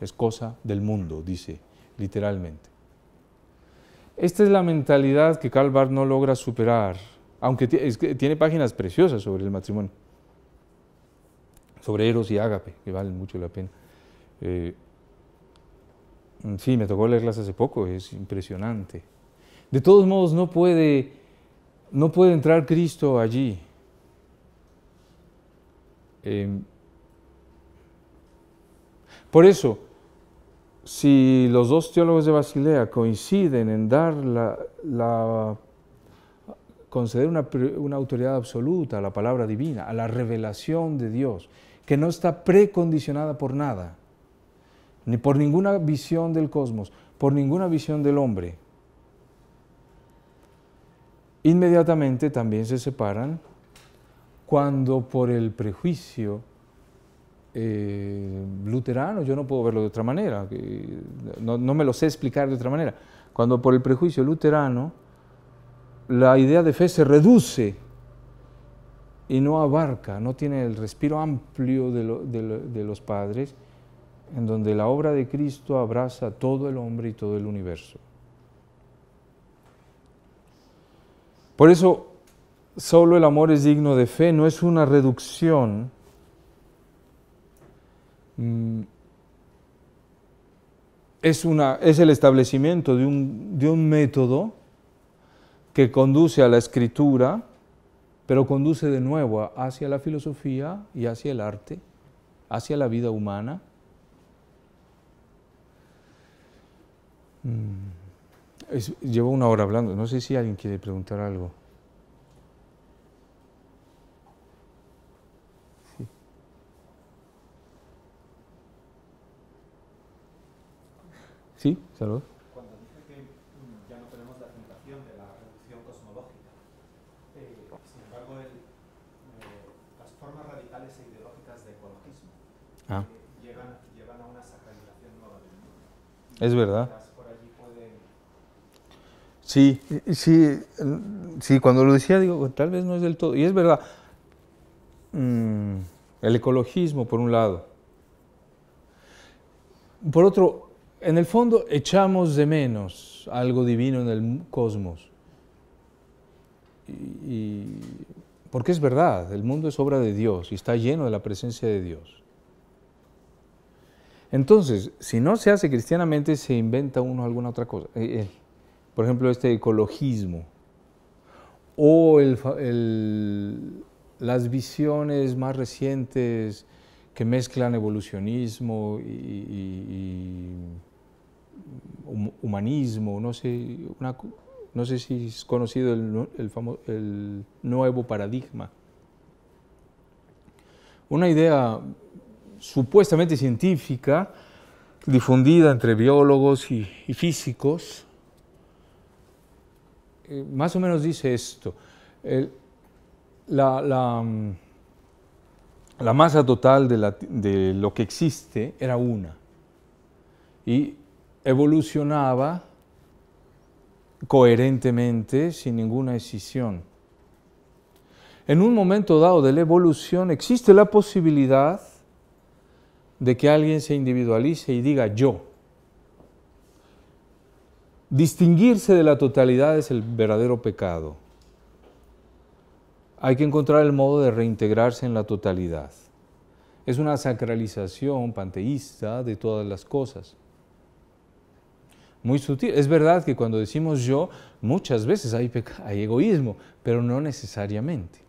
es cosa del mundo, dice literalmente. Esta es la mentalidad que Calvar no logra superar, aunque tiene páginas preciosas sobre el matrimonio. Sobreros y Ágape, que valen mucho la pena. Eh, sí, me tocó leerlas hace poco, es impresionante. De todos modos, no puede, no puede entrar Cristo allí. Em, por eso, si los dos teólogos de Basilea coinciden en dar la, conceder una autoridad absoluta a la palabra divina, a la revelación de Dios, que no está precondicionada por nada, ni por ninguna visión del cosmos, por ninguna visión del hombre. Inmediatamente también se separan cuando por el prejuicio eh, luterano, yo no puedo verlo de otra manera, eh, no, no me lo sé explicar de otra manera, cuando por el prejuicio luterano la idea de fe se reduce y no abarca, no tiene el respiro amplio de, los padres, en donde la obra de Cristo abraza todo el hombre y todo el universo. Por eso, solo el amor es digno de fe, no es una reducción mm. es, una, es, el establecimiento de un método que conduce a la escritura pero conduce de nuevo hacia la filosofía y hacia el arte, hacia la vida humana. Mm. llevo una hora hablando, no sé si alguien quiere preguntar algo. Sí. saludos. Ah. Llevan, a una sacralización nueva del Es verdad. Sí, sí, sí, cuando lo decía, digo, tal vez no es del todo. Y es verdad, mm, el ecologismo, por un lado. Por otro, en el fondo echamos de menos algo divino en el cosmos. y, porque es verdad, el mundo es obra de Dios y está lleno de la presencia de Dios. Entonces, si no se hace cristianamente, se inventa uno alguna otra cosa. Eh, eh, por ejemplo, este ecologismo o las visiones más recientes que mezclan evolucionismo y, humanismo, no sé, no sé si es conocido el, el nuevo paradigma. Una idea supuestamente científica, difundida entre biólogos y, físicos, eh, más o menos dice esto. Mm, la, masa total de, de lo que existe era una y evolucionaba coherentemente sin ninguna escisión. En un momento dado de la evolución existe la posibilidad de que alguien se individualice y diga yo. Distinguirse de la totalidad es el verdadero pecado. Hay que encontrar el modo de reintegrarse en la totalidad. Es una sacralización panteísta de todas las cosas. Muy sutil. Es verdad que cuando decimos yo, muchas veces hay, hay egoísmo, pero no necesariamente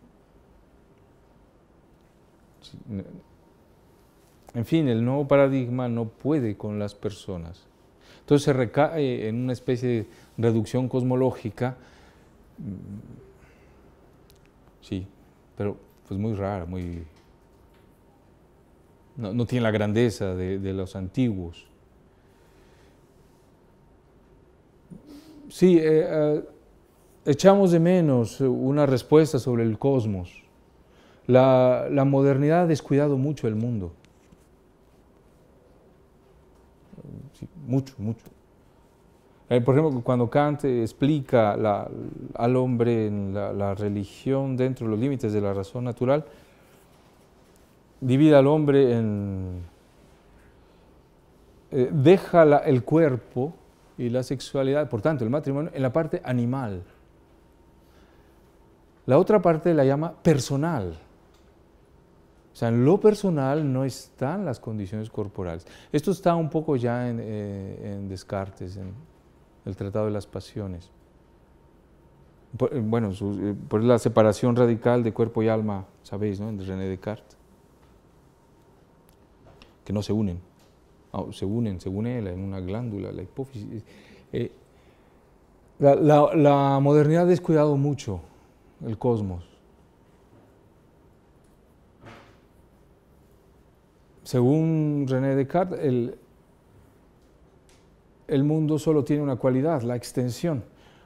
en fin, el nuevo paradigma no puede con las personas. Entonces se recae en una especie de reducción cosmológica, mm, sí, pero pues muy rara, muy... No, tiene la grandeza de, los antiguos. Sí, eh, eh, echamos de menos una respuesta sobre el cosmos. la modernidad ha descuidado mucho el mundo. mucho, mucho. Eh, por ejemplo, cuando Kant explica al hombre en la, religión dentro de los límites de la razón natural, divide al hombre en... Eh, deja el cuerpo y la sexualidad, por tanto el matrimonio, en la parte animal. La otra parte la llama personal o sea, en lo personal no están las condiciones corporales. Esto está un poco ya en, eh, Descartes, en el Tratado de las Pasiones. Eh, bueno, eh, por la separación radical de cuerpo y alma, sabéis, ¿no? En René Descartes. Que no se unen. Ah, se unen, se une en una glándula, la hipófisis. la modernidad ha descuidado mucho el cosmos Según René Descartes, el, mundo solo tiene una cualidad, la extensión.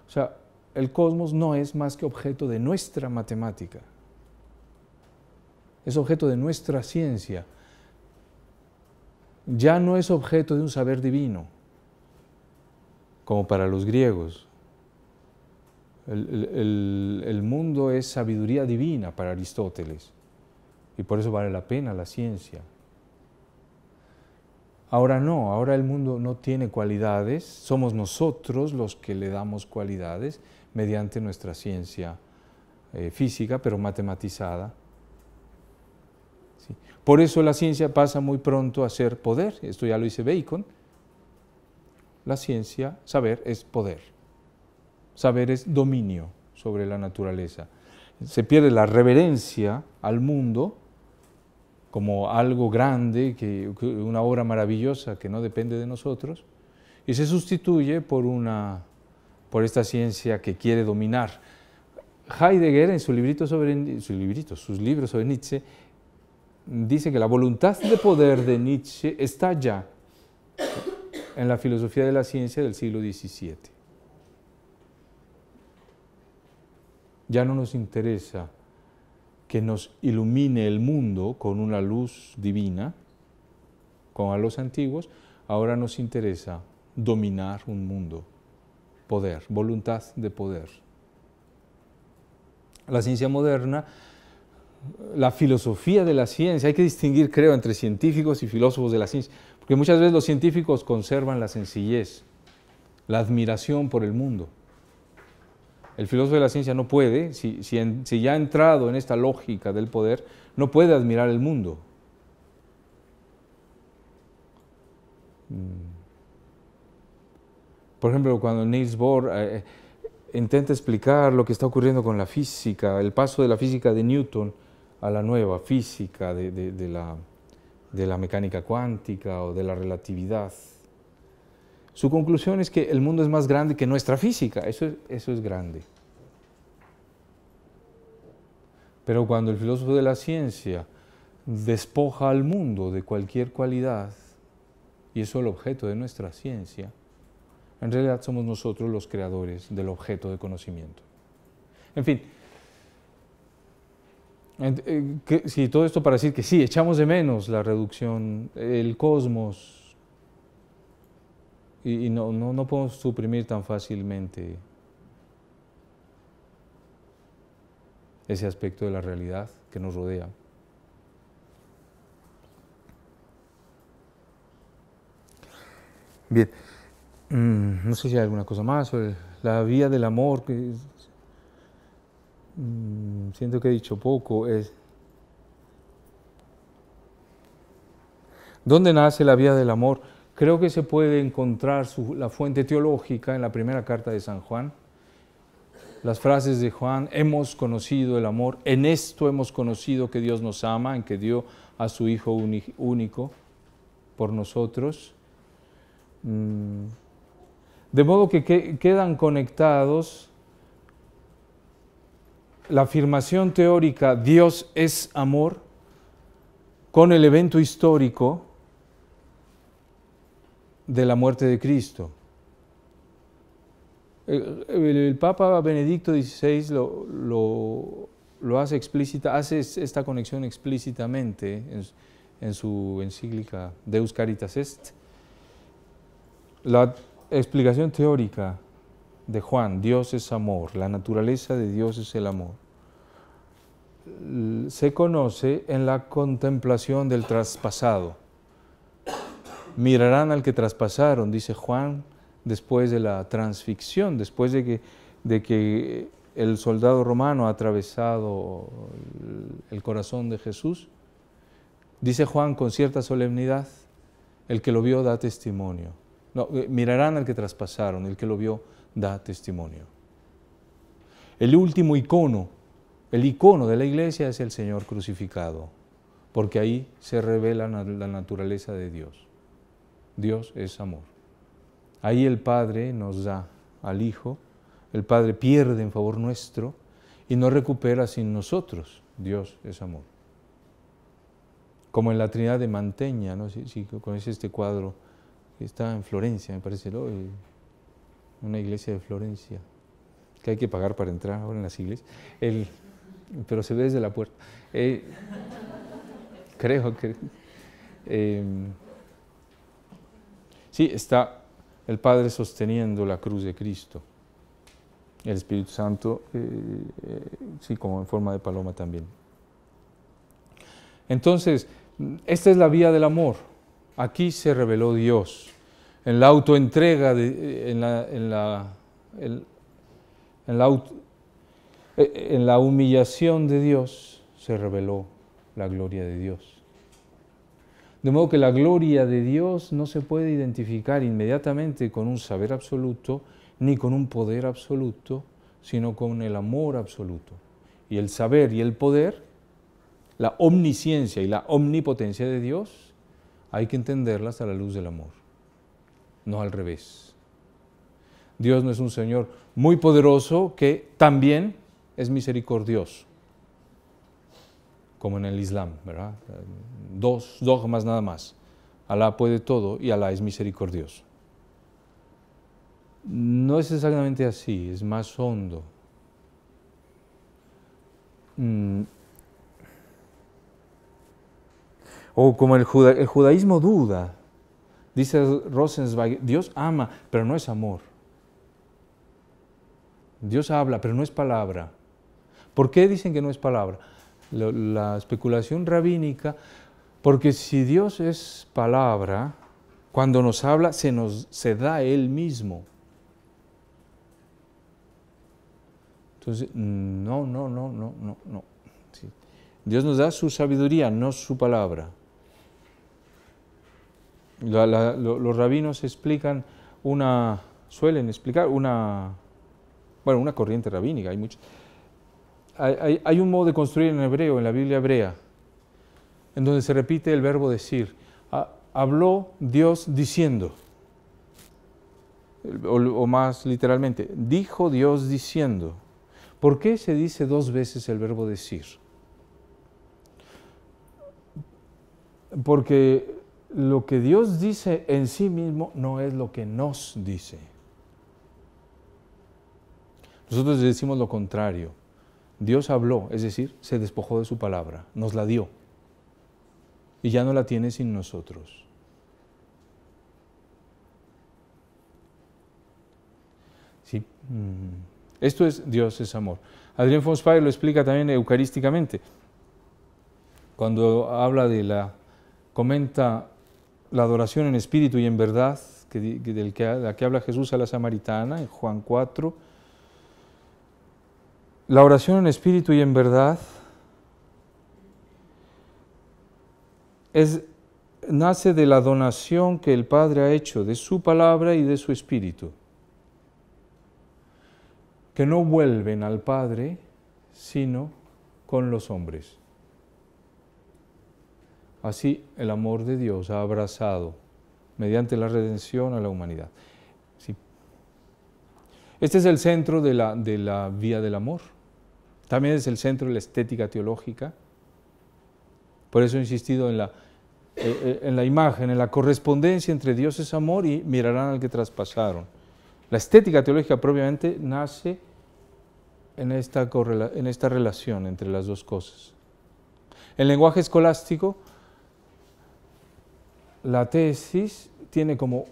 O sea, el cosmos no es más que objeto de nuestra matemática, es objeto de nuestra ciencia, ya no es objeto de un saber divino, como para los griegos. el mundo es sabiduría divina para Aristóteles y por eso vale la pena la ciencia. Ahora no, ahora el mundo no tiene cualidades, somos nosotros los que le damos cualidades mediante nuestra ciencia eh, física, pero matematizada. Por eso la ciencia pasa muy pronto a ser poder, esto ya lo dice Bacon, la ciencia, saber es poder, saber es dominio sobre la naturaleza. Se pierde la reverencia al mundo como algo grande, que, una obra maravillosa que no depende de nosotros, y se sustituye por, una, por esta ciencia que quiere dominar. Heidegger en su librito sobre, librito, sus libros sobre Nietzsche dice que la voluntad de poder de Nietzsche está ya en la filosofía de la ciencia del siglo XVII. Ya no nos interesa que nos ilumine el mundo con una luz divina, como a los antiguos, ahora nos interesa dominar un mundo, poder, voluntad de poder. La ciencia moderna, la filosofía de la ciencia, hay que distinguir, creo, entre científicos y filósofos de la ciencia, porque muchas veces los científicos conservan la sencillez, la admiración por el mundo el filósofo de la ciencia no puede, si, ya ha entrado en esta lógica del poder, no puede admirar el mundo. Mm. Por ejemplo, cuando Niels Bohr eh, eh, intenta explicar lo que está ocurriendo con la física, el paso de la física de Newton a la nueva física la, de la mecánica cuántica o de la relatividad, su conclusión es que el mundo es más grande que nuestra física, eso es, eso es grande. Pero cuando el filósofo de la ciencia despoja al mundo de cualquier cualidad, y eso es el objeto de nuestra ciencia, en realidad somos nosotros los creadores del objeto de conocimiento. En fin, eh, si todo esto para decir que sí, echamos de menos la reducción, el cosmos, y, no, no, no podemos suprimir tan fácilmente ese aspecto de la realidad que nos rodea. Bien, mm, no sé si hay alguna cosa más sobre la vía del amor, que mm, siento que he dicho poco, es... ¿Dónde nace la vía del amor? Creo que se puede encontrar la fuente teológica en la primera carta de San Juan. Las frases de Juan, hemos conocido el amor, en esto hemos conocido que Dios nos ama, en que dio a su Hijo único por nosotros. Mm. De modo que quedan conectados la afirmación teórica Dios es amor con el evento histórico de la muerte de Cristo. El, Papa Benedicto XVI lo, hace explícita, hace esta conexión explícitamente en, en su encíclica Deus Caritas Est. La explicación teórica de Juan, Dios es amor, la naturaleza de Dios es el amor, se conoce en la contemplación del traspasado mirarán al que traspasaron, dice Juan después de la transficción, después de que, de que el soldado romano ha atravesado el corazón de Jesús. Dice Juan con cierta solemnidad, el que lo vio da testimonio. No, eh, mirarán al que traspasaron, el que lo vio da testimonio. El último icono, el icono de la iglesia es el Señor crucificado, porque ahí se revela la naturaleza de Dios. Dios es amor. Ahí el Padre nos da al Hijo, el Padre pierde en favor nuestro y no recupera sin nosotros. Dios es amor. Como en la Trinidad de Manteña, ¿no? si, este cuadro, que está en Florencia, me parece, ¿no? Eh, una iglesia de Florencia, que hay que pagar para entrar ahora en las iglesias, pero se ve desde la puerta. Eh, creo que... Eh, Sí, está el Padre sosteniendo la cruz de Cristo. El Espíritu Santo, eh, eh, sí, como en forma de paloma también. Entonces, esta es la vía del amor. Aquí se reveló Dios. En la autoentrega, en la humillación de Dios, se reveló la gloria de Dios. De modo que la gloria de Dios no se puede identificar inmediatamente con un saber absoluto ni con un poder absoluto, sino con el amor absoluto. Y el saber y el poder, la omnisciencia y la omnipotencia de Dios, hay que entenderlas a la luz del amor, no al revés. Dios no es un Señor muy poderoso que también es misericordioso como en el Islam, ¿verdad? Dos dogmas nada más. Alá puede todo y Alá es misericordioso. No es exactamente así, es más hondo. Mm. O como el, el judaísmo duda, dice Rosenzweig, Dios ama, pero no es amor. Dios habla, pero no es palabra. ¿Por qué dicen que no es palabra? la, especulación rabínica, porque si Dios es palabra, cuando nos habla se nos se da Él mismo. Entonces, no, no, no, no, no, no. Dios nos da su sabiduría, no su palabra. los rabinos explican una, suelen explicar una, bueno, una corriente rabínica, hay muchas hay, un modo de construir en hebreo, en la Biblia hebrea, en donde se repite el verbo decir. habló Dios diciendo, o, o más literalmente, dijo Dios diciendo. ¿Por qué se dice dos veces el verbo decir? Porque lo que Dios dice en sí mismo no es lo que nos dice. Nosotros decimos lo contrario. Dios habló, es decir, se despojó de su palabra, nos la dio. Y ya no la tiene sin nosotros. Mm, esto es Dios es amor. Adrián Fonsfay lo explica también eucarísticamente. Cuando habla de la, comenta la adoración en espíritu y en verdad, del que, la que habla Jesús a la samaritana en Juan 4, la oración en espíritu y en verdad nace de la donación que el Padre ha hecho de su palabra y de su espíritu, que no vuelven al Padre sino con los hombres. Así el amor de Dios ha abrazado mediante la redención a la humanidad. Este es el centro de la, de la vía del amor. También es el centro de la estética teológica. Por eso he insistido en la, eh, eh, en la imagen, en la correspondencia entre Dios es amor y mirarán al que traspasaron. La estética teológica propiamente nace en esta, en esta relación entre las dos cosas. En lenguaje escolástico, la tesis tiene como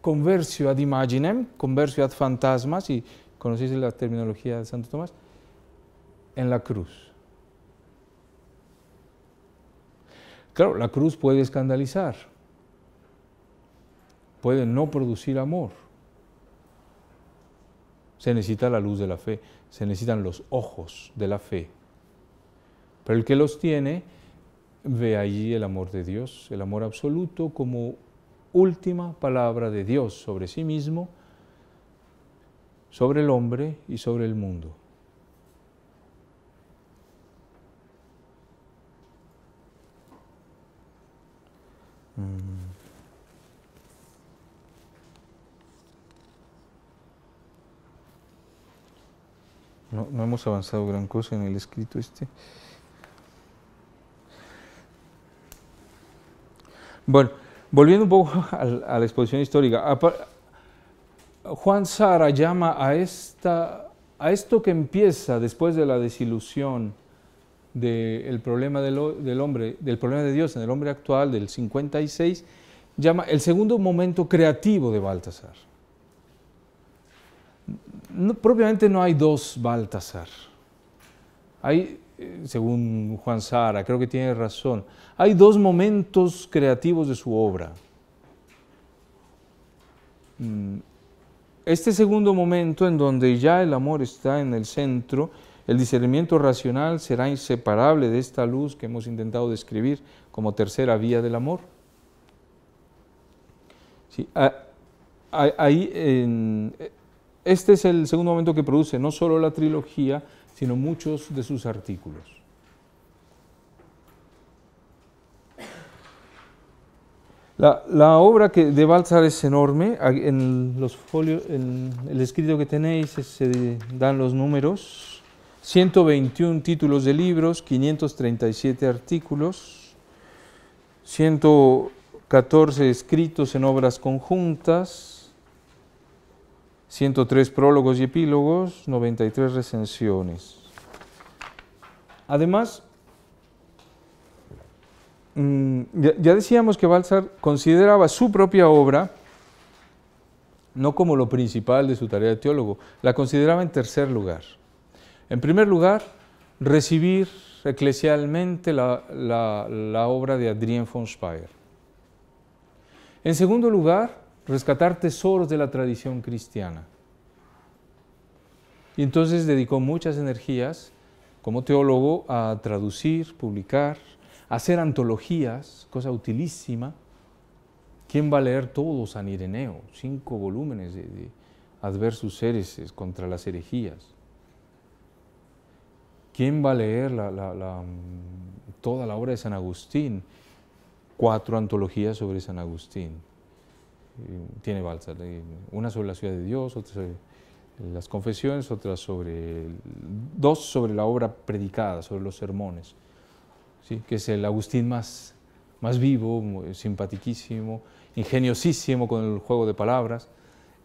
conversio ad imaginem, conversio ad fantasmas, y conocéis la terminología de Santo Tomás, en la cruz. Claro, la cruz puede escandalizar, puede no producir amor. Se necesita la luz de la fe, se necesitan los ojos de la fe. Pero el que los tiene ve allí el amor de Dios, el amor absoluto como última palabra de Dios sobre sí mismo, sobre el hombre y sobre el mundo. Mm. No, hemos avanzado gran cosa en el escrito este. Bueno. Volviendo un poco a, la exposición histórica, Juan Sara llama a, esta, a esto que empieza después de la desilusión del problema del, hombre, del problema de Dios en el hombre actual del 56, llama el segundo momento creativo de Baltasar. propiamente no hay dos Baltasar. Hay eh, según Juan Sara, creo que tiene razón. Hay dos momentos creativos de su obra. Mm, este segundo momento en donde ya el amor está en el centro, el discernimiento racional será inseparable de esta luz que hemos intentado describir como tercera vía del amor. Sí, ahí en, este es el segundo momento que produce no solo la trilogía, sino muchos de sus artículos. La, obra que, de Balzar es enorme, en los en el escrito que tenéis se dan los números, 121 títulos de libros, 537 artículos, 114 escritos en obras conjuntas, 103 prólogos y epílogos, 93 recensiones. Además, mm, ya decíamos que Balsar consideraba su propia obra no como lo principal de su tarea de teólogo, la consideraba en tercer lugar. En primer lugar, recibir eclesialmente la, la obra de Adrien von Speyer. En segundo lugar, rescatar tesoros de la tradición cristiana. Y entonces dedicó muchas energías como teólogo a traducir, publicar, hacer antologías, cosa utilísima. ¿Quién va a leer todo San Ireneo? Cinco volúmenes de, adversos adversus hereses contra las herejías. ¿Quién va a leer mm, toda la obra de San Agustín? Cuatro antologías sobre San Agustín tiene Balsa. Una sobre la ciudad de Dios, otra sobre las confesiones, otra sobre, dos sobre la obra predicada, sobre los sermones, ¿sí? que es el Agustín más, más vivo, simpatiquísimo, ingeniosísimo con el juego de palabras.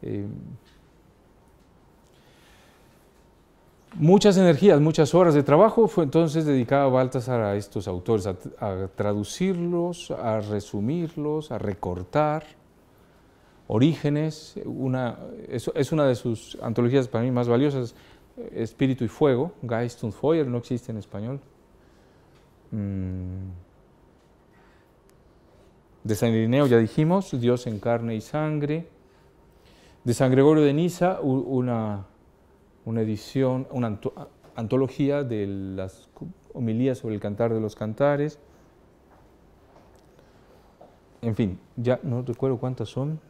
Eh, muchas energías, muchas horas de trabajo, fue entonces dedicada Baltasar a estos autores, a traducirlos, a resumirlos, a recortar Orígenes, una, es, una de sus antologías para mí más valiosas, Espíritu y Fuego, Geist und Feuer, no existe en español. Mm. De San Irineo ya dijimos, Dios en carne y sangre. De San Gregorio de Niza, una, una edición, una antología de las homilías sobre el cantar de los cantares. En fin, ya no recuerdo cuántas son.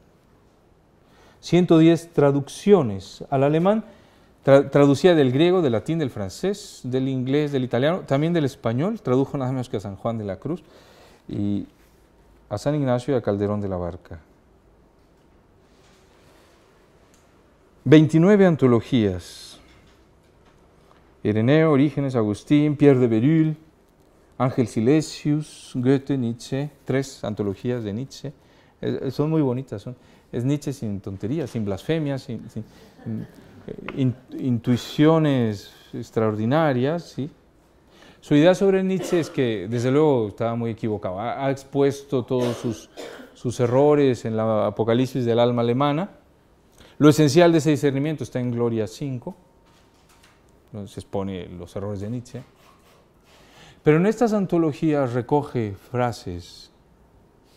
110 traducciones al alemán, traducía del griego, del latín, del francés, del inglés, del italiano, también del español, tradujo nada menos que a San Juan de la Cruz y a San Ignacio y a Calderón de la Barca. 29 antologías. Ireneo, Orígenes, Agustín, Pierre de Berul, Ángel Silesius, Goethe, Nietzsche, tres antologías de Nietzsche. Eh, eh, son muy bonitas. Son es Nietzsche sin tonterías, sin blasfemias, sin, eh, intuiciones extraordinarias, Su idea sobre Nietzsche es que, desde luego, estaba muy equivocado. Ha, expuesto todos sus, errores en la Apocalipsis del alma alemana. Lo esencial de ese discernimiento está en Gloria 5, donde se expone los errores de Nietzsche. Pero en estas antologías recoge frases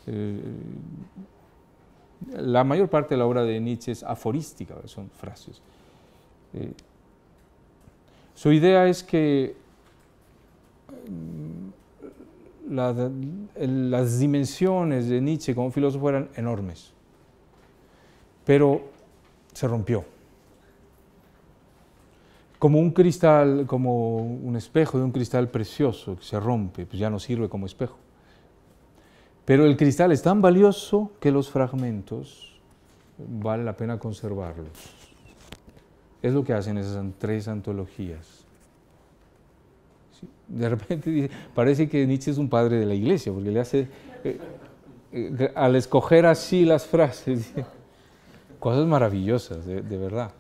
eh, la mayor parte de la obra de Nietzsche es aforística, son frases. Eh, su idea es que mm, las dimensiones de Nietzsche como filósofo eran enormes, pero se rompió. Como un cristal, como un espejo de un cristal precioso que se rompe, pues ya no sirve como espejo. Pero el cristal es tan valioso que los fragmentos vale la pena conservarlos. Es lo que hacen esas tres antologías. De repente parece que Nietzsche es un padre de la iglesia, porque le hace, eh, eh, al escoger así las frases, cosas maravillosas, de verdad.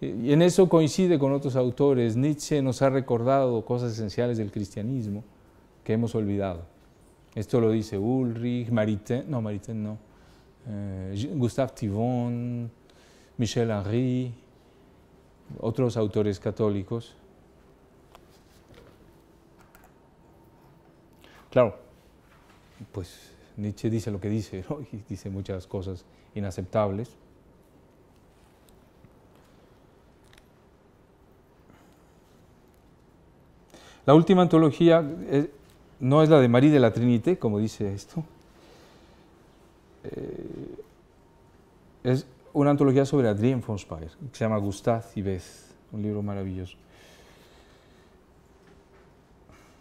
Y en eso coincide con otros autores. Nietzsche nos ha recordado cosas esenciales del cristianismo que hemos olvidado. Esto lo dice Ulrich, Maritain, no, Maritain no, eh, Gustave Tivon, Michel Henry, otros autores católicos. Claro, pues Nietzsche dice lo que dice, ¿no? dice muchas cosas inaceptables. La última antología eh, no es la de María de la Trinité, como dice esto. Eh, es una antología sobre Adrien von Speyer, que se llama Gustav y Beth, un libro maravilloso.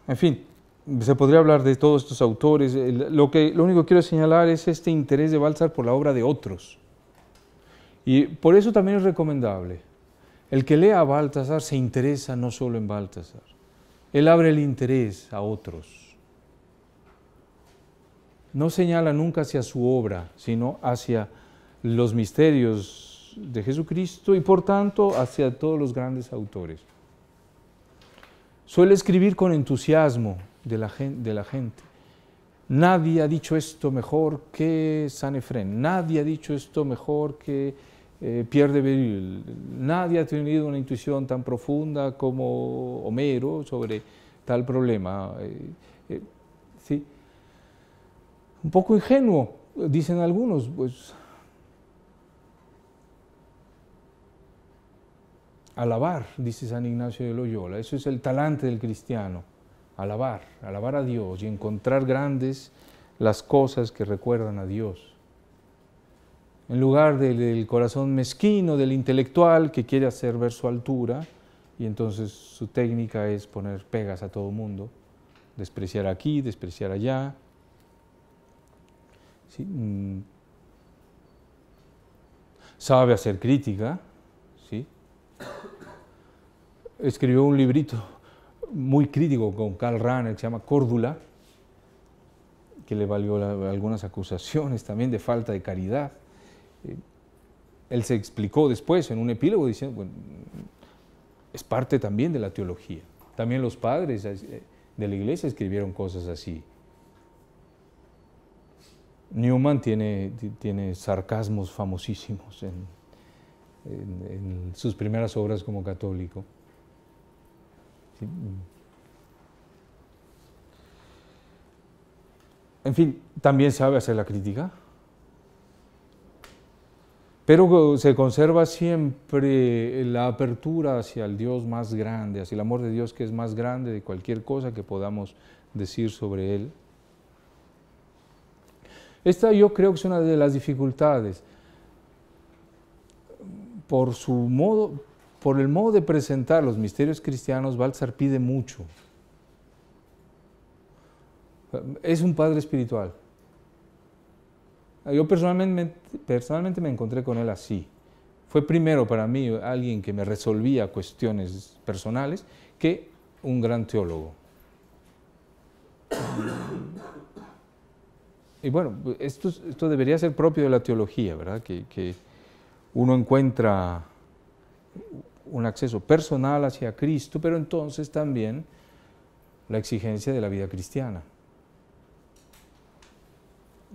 En fin, se podría hablar de todos estos autores. Eh, lo, que, lo único que quiero señalar es este interés de Baltasar por la obra de otros. Y por eso también es recomendable. El que lea a Baltasar se interesa no solo en Baltasar, él abre el interés a otros no señala nunca hacia su obra, sino hacia los misterios de Jesucristo y por tanto hacia todos los grandes autores. Suele escribir con entusiasmo de la, gente, Nadie ha dicho esto mejor que San Efren. nadie ha dicho esto mejor que eh, Pierre de Beril, nadie ha tenido una intuición tan profunda como Homero sobre tal problema. Eh, eh, ¿sí? Un poco ingenuo, dicen algunos, pues alabar, dice San Ignacio de Loyola, eso es el talante del cristiano, alabar, alabar a Dios y encontrar grandes las cosas que recuerdan a Dios. En lugar del, corazón mezquino, del intelectual que quiere hacer ver su altura, y entonces su técnica es poner pegas a todo mundo, despreciar aquí, despreciar allá, Mm. sabe hacer crítica, ¿sí? escribió un librito muy crítico con Karl Rahner que se llama Córdula, que le valió algunas acusaciones también de falta de caridad. Eh, él se explicó después en un epílogo diciendo, es parte también de la teología. También los padres eh, de la iglesia escribieron cosas así. Newman tiene, tiene sarcasmos famosísimos en, sus primeras obras como católico. En fin, también sabe hacer la crítica, pero eh, se conserva siempre la apertura hacia el Dios más grande, hacia el amor de Dios que es más grande de cualquier cosa que podamos decir sobre Él. Esta yo creo que es una de las dificultades. Por, su modo, por el modo de presentar los misterios cristianos, Balzar pide mucho. Es un padre espiritual. Yo personalmente, personalmente me encontré con él así. Fue primero para mí alguien que me resolvía cuestiones personales que un gran teólogo. Y bueno, esto, debería ser propio de la teología, ¿verdad? Que, uno encuentra un acceso personal hacia Cristo, pero entonces también la exigencia de la vida cristiana.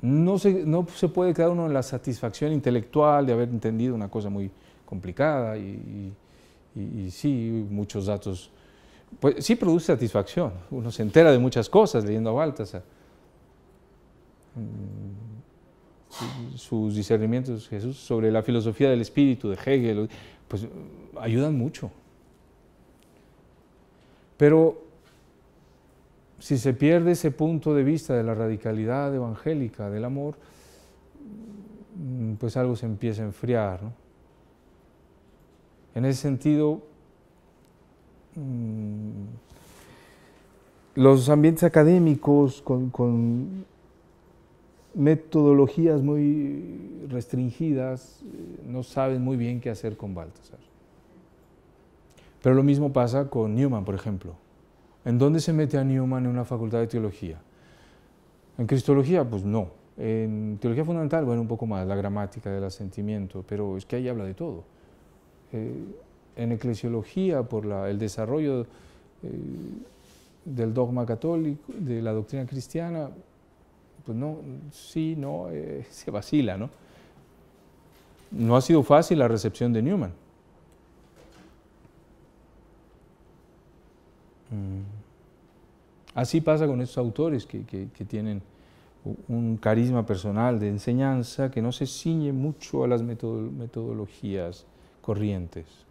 No se, no se puede quedar uno en la satisfacción intelectual de haber entendido una cosa muy complicada y, sí, muchos datos. Pues sí produce satisfacción, uno se entera de muchas cosas leyendo a Baltasar Mm, sus discernimientos, Jesús, sobre la filosofía del espíritu de Hegel, pues ayudan mucho. Pero si se pierde ese punto de vista de la radicalidad evangélica, del amor, mm, pues algo se empieza a enfriar. En ese sentido, mm, los ambientes académicos con, con metodologías muy restringidas, eh, no saben muy bien qué hacer con Baltasar. Pero lo mismo pasa con Newman, por ejemplo. ¿En dónde se mete a Newman en una facultad de teología? ¿En cristología? Pues no. En teología fundamental, bueno, un poco más, la gramática del asentimiento, pero es que ahí habla de todo. Eh, en eclesiología, por el desarrollo eh, del dogma católico, de la doctrina cristiana, pues no, sí, no, eh, se vacila, ¿no? No ha sido fácil la recepción de Newman. Mm. Así pasa con estos autores que tienen un carisma personal de enseñanza que no se ciñe mucho a las metodologías corrientes.